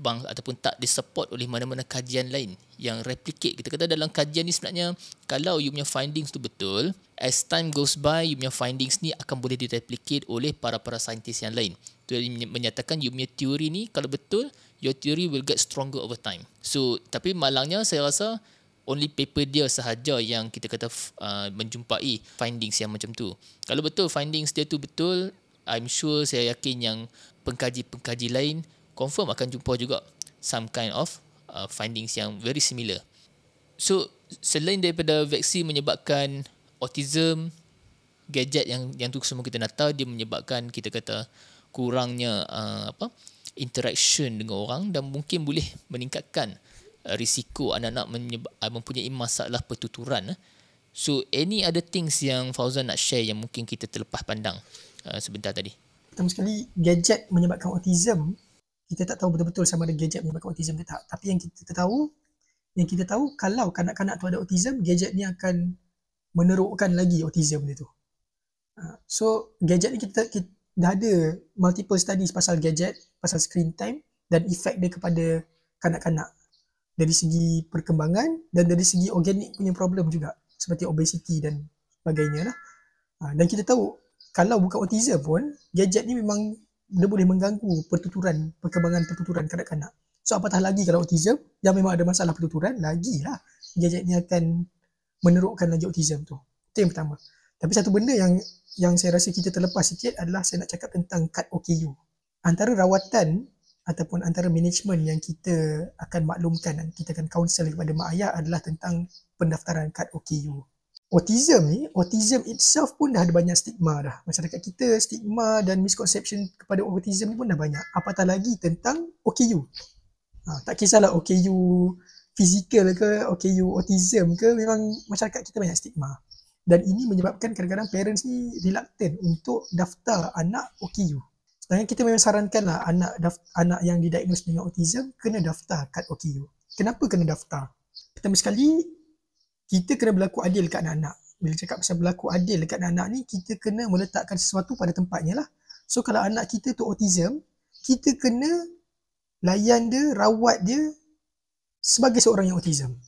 bank ataupun tak disupport oleh mana-mana kajian lain yang replicate kita kata dalam kajian ni sebenarnya kalau you punya findings tu betul as time goes by you punya findings ni akan boleh direplicate oleh para-para saintis yang lain tu menyatakan you punya teori ni kalau betul your theory will get stronger over time so tapi malangnya saya rasa only paper dia sahaja yang kita kata uh, menjumpai findings yang macam tu kalau betul findings dia tu betul I'm sure saya yakin yang pengkaji-pengkaji lain confirm akan jumpa juga some kind of uh, findings yang very similar. So selain daripada vaksin menyebabkan autism gadget yang yang tu semua kita nak tahu dia menyebabkan kita kata kurangnya uh, apa interaction dengan orang dan mungkin boleh meningkatkan uh, risiko anak-anak uh, mempunyai masalah pertuturan. Eh. So any other things yang Fauzan nak share yang mungkin kita terlepas pandang uh, sebentar tadi? Pertama sekali gadget menyebabkan autism kita tak tahu betul-betul sama ada gadget menyebabkan autism ke tak. Tapi yang kita tahu, yang kita tahu kalau kanak-kanak tu ada autism, gadget ni akan menerukkan lagi autism dia tu. Ha, so gadget ni kita, kita dah ada multiple studies pasal gadget, pasal screen time dan efek dia kepada kanak-kanak dari segi perkembangan dan dari segi organik punya problem juga seperti obesiti dan sebagainya lah. Ha, dan kita tahu kalau bukan autism pun gadget ni memang dia boleh mengganggu pertuturan, perkembangan pertuturan kanak-kanak. So apatah lagi kalau autism yang memang ada masalah pertuturan, lagi lagilah gadgetnya akan menerukkan lagi autism tu. Itu yang pertama. Tapi satu benda yang yang saya rasa kita terlepas sikit adalah saya nak cakap tentang kad OKU. Antara rawatan ataupun antara management yang kita akan maklumkan dan kita akan counsel kepada mak ayah adalah tentang pendaftaran kad OKU autism ni, autism itself pun dah ada banyak stigma dah. Masyarakat kita, stigma dan misconception kepada autism ni pun dah banyak. Apatah lagi tentang OKU. Ha, tak kisahlah OKU fizikal ke, OKU autism ke, memang masyarakat kita banyak stigma. Dan ini menyebabkan kadang-kadang parents ni reluctant untuk daftar anak OKU. Sedangkan kita memang sarankanlah anak anak yang didiagnose dengan autism kena daftar kat OKU. Kenapa kena daftar? Pertama sekali, kita kena berlaku adil dekat anak-anak. Bila cakap pasal berlaku adil dekat anak-anak ni, kita kena meletakkan sesuatu pada tempatnya lah. So kalau anak kita tu autism, kita kena layan dia, rawat dia sebagai seorang yang autism.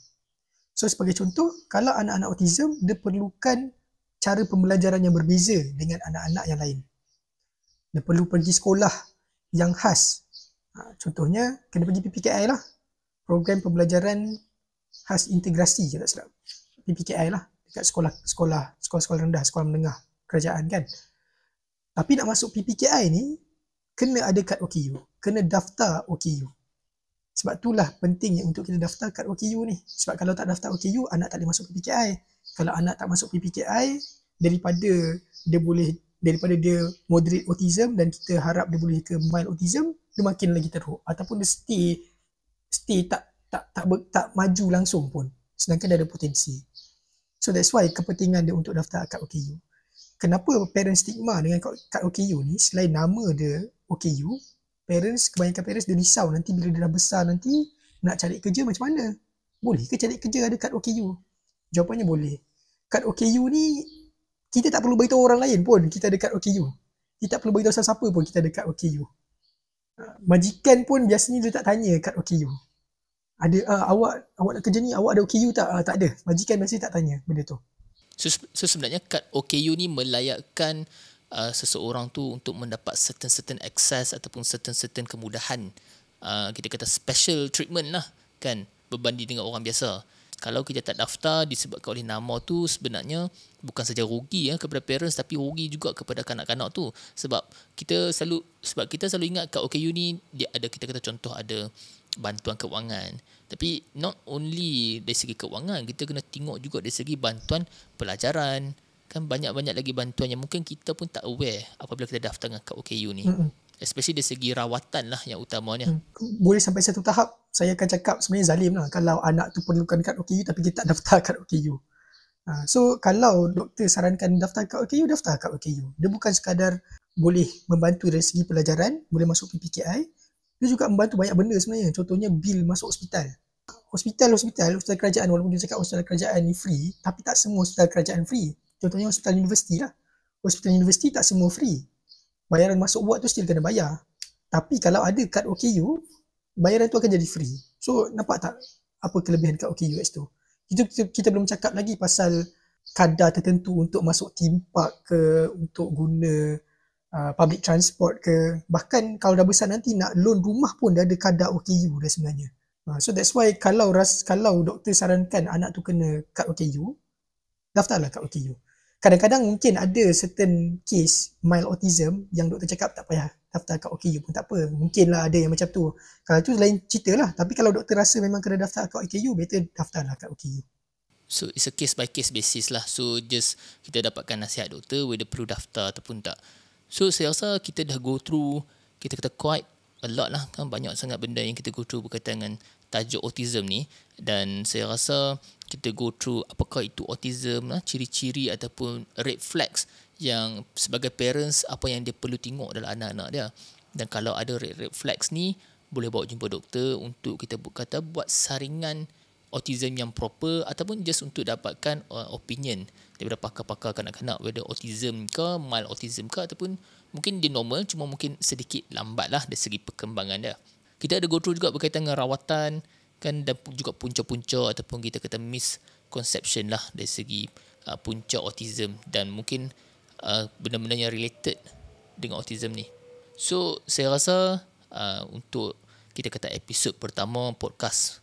So sebagai contoh, kalau anak-anak autism, dia perlukan cara pembelajaran yang berbeza dengan anak-anak yang lain. Dia perlu pergi sekolah yang khas. Ha, contohnya, kena pergi PPKI lah. Program pembelajaran khas integrasi, kalau tak silap. PPKI lah dekat sekolah sekolah sekolah sekolah rendah sekolah menengah kerajaan kan tapi nak masuk PPKI ni kena ada kad OKU kena daftar OKU sebab itulah pentingnya untuk kita daftar kad OKU ni sebab kalau tak daftar OKU anak tak boleh masuk PPKI kalau anak tak masuk PPKI daripada dia boleh daripada dia moderate autism dan kita harap dia boleh ke mild autism dia makin lagi teruk ataupun dia stay stay tak tak tak tak, tak maju langsung pun sedangkan dia ada potensi So that's why kepentingan dia untuk daftar kat OKU. Kenapa parents stigma dengan kat OKU ni selain nama dia OKU, parents, kebanyakan parents dia risau nanti bila dia dah besar nanti nak cari kerja macam mana? Boleh ke cari kerja ada kat OKU? Jawapannya boleh. Kat OKU ni kita tak perlu beritahu orang lain pun kita ada kad OKU. Kita tak perlu beritahu siapa pun kita ada kad OKU. Ha, majikan pun biasanya dia tak tanya kat OKU ada uh, awak awak nak kerja ni awak ada OKU tak? Uh, tak ada. Majikan mesti tak tanya benda tu. So, so sebenarnya kad OKU ni melayakkan uh, seseorang tu untuk mendapat certain-certain access ataupun certain-certain kemudahan. Uh, kita kata special treatment lah kan berbanding dengan orang biasa. Kalau kita tak daftar disebabkan oleh nama tu sebenarnya bukan saja rugi ya kepada parents tapi rugi juga kepada kanak-kanak tu sebab kita selalu sebab kita selalu ingat kat OKU ni dia ada kita kata contoh ada bantuan kewangan. Tapi not only dari segi kewangan, kita kena tengok juga dari segi bantuan pelajaran. Kan banyak-banyak lagi bantuan yang mungkin kita pun tak aware apabila kita daftar dengan kad OKU ni. Mm-hmm. Especially dari segi rawatan lah yang utamanya. Mm. Boleh sampai satu tahap, saya akan cakap sebenarnya zalim lah kalau anak tu perlukan kat OKU tapi kita tak daftar kad OKU. Ha, so kalau doktor sarankan daftar kat OKU, daftar kat OKU. Dia bukan sekadar boleh membantu dari segi pelajaran, boleh masuk PPKI, dia juga membantu banyak benda sebenarnya. Contohnya bil masuk hospital. Hospital-hospital, hospital kerajaan walaupun dia cakap hospital kerajaan ni free tapi tak semua hospital kerajaan free. Contohnya hospital universiti lah. Hospital universiti tak semua free. Bayaran masuk buat tu still kena bayar. Tapi kalau ada kad OKU, bayaran tu akan jadi free. So nampak tak apa kelebihan kad OKUS tu? Itu kita, kita belum cakap lagi pasal kadar tertentu untuk masuk team park ke untuk guna uh, public transport ke bahkan kalau dah besar nanti nak loan rumah pun dah ada kadar OKU dah sebenarnya uh, so that's why kalau ras, kalau doktor sarankan anak tu kena kad OKU daftarlah kad OKU kadang-kadang mungkin ada certain case mild autism yang doktor cakap tak payah daftar kat OKU pun tak apa. Mungkinlah ada yang macam tu. Kalau tu lain cerita lah. Tapi kalau doktor rasa memang kena daftar kat OKU, better daftarlah kat OKU. So it's a case by case basis lah. So just kita dapatkan nasihat doktor whether perlu daftar ataupun tak. So saya rasa kita dah go through, kita kata quite a lot lah kan banyak sangat benda yang kita go through berkaitan dengan tajuk autism ni dan saya rasa kita go through apakah itu autism lah, ciri-ciri ataupun red flags yang sebagai parents apa yang dia perlu tengok dalam anak-anak dia dan kalau ada red, red flags ni boleh bawa jumpa doktor untuk kita kata buat saringan autism yang proper ataupun just untuk dapatkan uh, opinion daripada pakar-pakar kanak-kanak whether autism ke mild autism ke ataupun mungkin dia normal cuma mungkin sedikit lambat lah dari segi perkembangan dia. Kita ada go through juga berkaitan dengan rawatan kan dan juga punca-punca ataupun kita kata misconception lah dari segi uh, punca autism dan mungkin uh, benda-benda yang related dengan autism ni. So saya rasa uh, untuk kita kata episod pertama podcast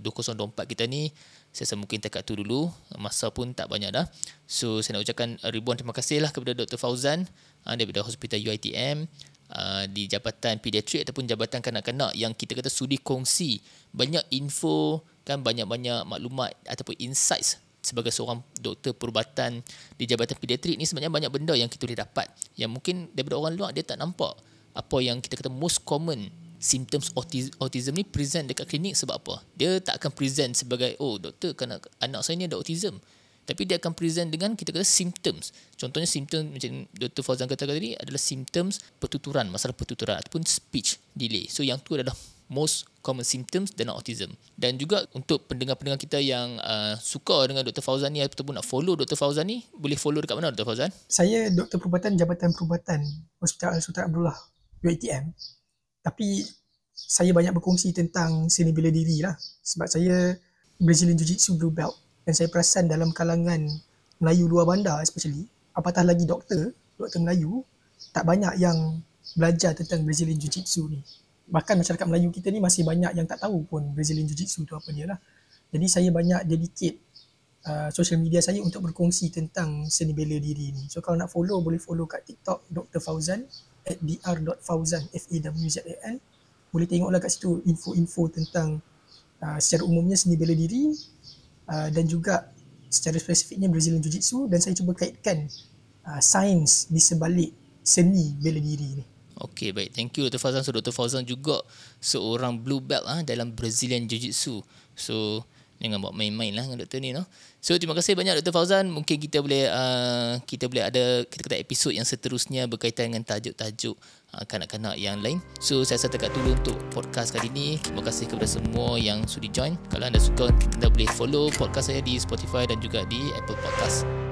2024 ah, kita ni saya rasa mungkin dekat tu dulu masa pun tak banyak dah so saya nak ucapkan ribuan terima kasih lah kepada Dr. Fauzan uh, daripada Hospital UITM uh, ah, di Jabatan Pediatrik ataupun Jabatan Kanak-Kanak yang kita kata sudi kongsi banyak info kan banyak-banyak maklumat ataupun insights sebagai seorang doktor perubatan di Jabatan Pediatrik ni sebenarnya banyak benda yang kita boleh dapat yang mungkin daripada orang luar dia tak nampak apa yang kita kata most common symptoms autism, autism ni present dekat klinik sebab apa? Dia tak akan present sebagai oh doktor kena anak saya ni ada autism. Tapi dia akan present dengan kita kata symptoms. Contohnya simptom macam Dr. Fauzan kata tadi adalah symptoms pertuturan, masalah pertuturan ataupun speech delay. So yang tu adalah most common symptoms dengan autism. Dan juga untuk pendengar-pendengar kita yang uh, suka dengan Dr. Fauzan ni ataupun nak follow Dr. Fauzan ni, boleh follow dekat mana Dr. Fauzan? Saya Dr. Perubatan Jabatan Perubatan Hospital Sultan Abdullah UITM tapi saya banyak berkongsi tentang seni bela diri lah sebab saya Brazilian Jiu-Jitsu Blue Belt dan saya perasan dalam kalangan Melayu luar bandar especially apatah lagi doktor, doktor Melayu tak banyak yang belajar tentang Brazilian Jiu-Jitsu ni bahkan masyarakat Melayu kita ni masih banyak yang tak tahu pun Brazilian Jiu-Jitsu tu apa dia lah jadi saya banyak dedicate Uh, social media saya untuk berkongsi tentang seni bela diri ni. So kalau nak follow boleh follow kat TikTok Dr. Fauzan at dr.fauzan f a w z a n boleh tengoklah kat situ info-info tentang uh, secara umumnya seni bela diri uh, dan juga secara spesifiknya Brazilian Jiu-Jitsu dan saya cuba kaitkan uh, sains di sebalik seni bela diri ni. Okay baik, thank you Dr. Fauzan. So Dr. Fauzan juga seorang blue belt ah dalam Brazilian Jiu-Jitsu. So jangan buat main-main lah dengan doktor ni no. So terima kasih banyak Dr. Fauzan. Mungkin kita boleh uh, kita boleh ada kita kata episod yang seterusnya berkaitan dengan tajuk-tajuk uh, kanak-kanak yang lain. So saya rasa tak dulu untuk podcast kali ni. Terima kasih kepada semua yang sudah join. Kalau anda suka anda boleh follow podcast saya di Spotify dan juga di Apple Podcast.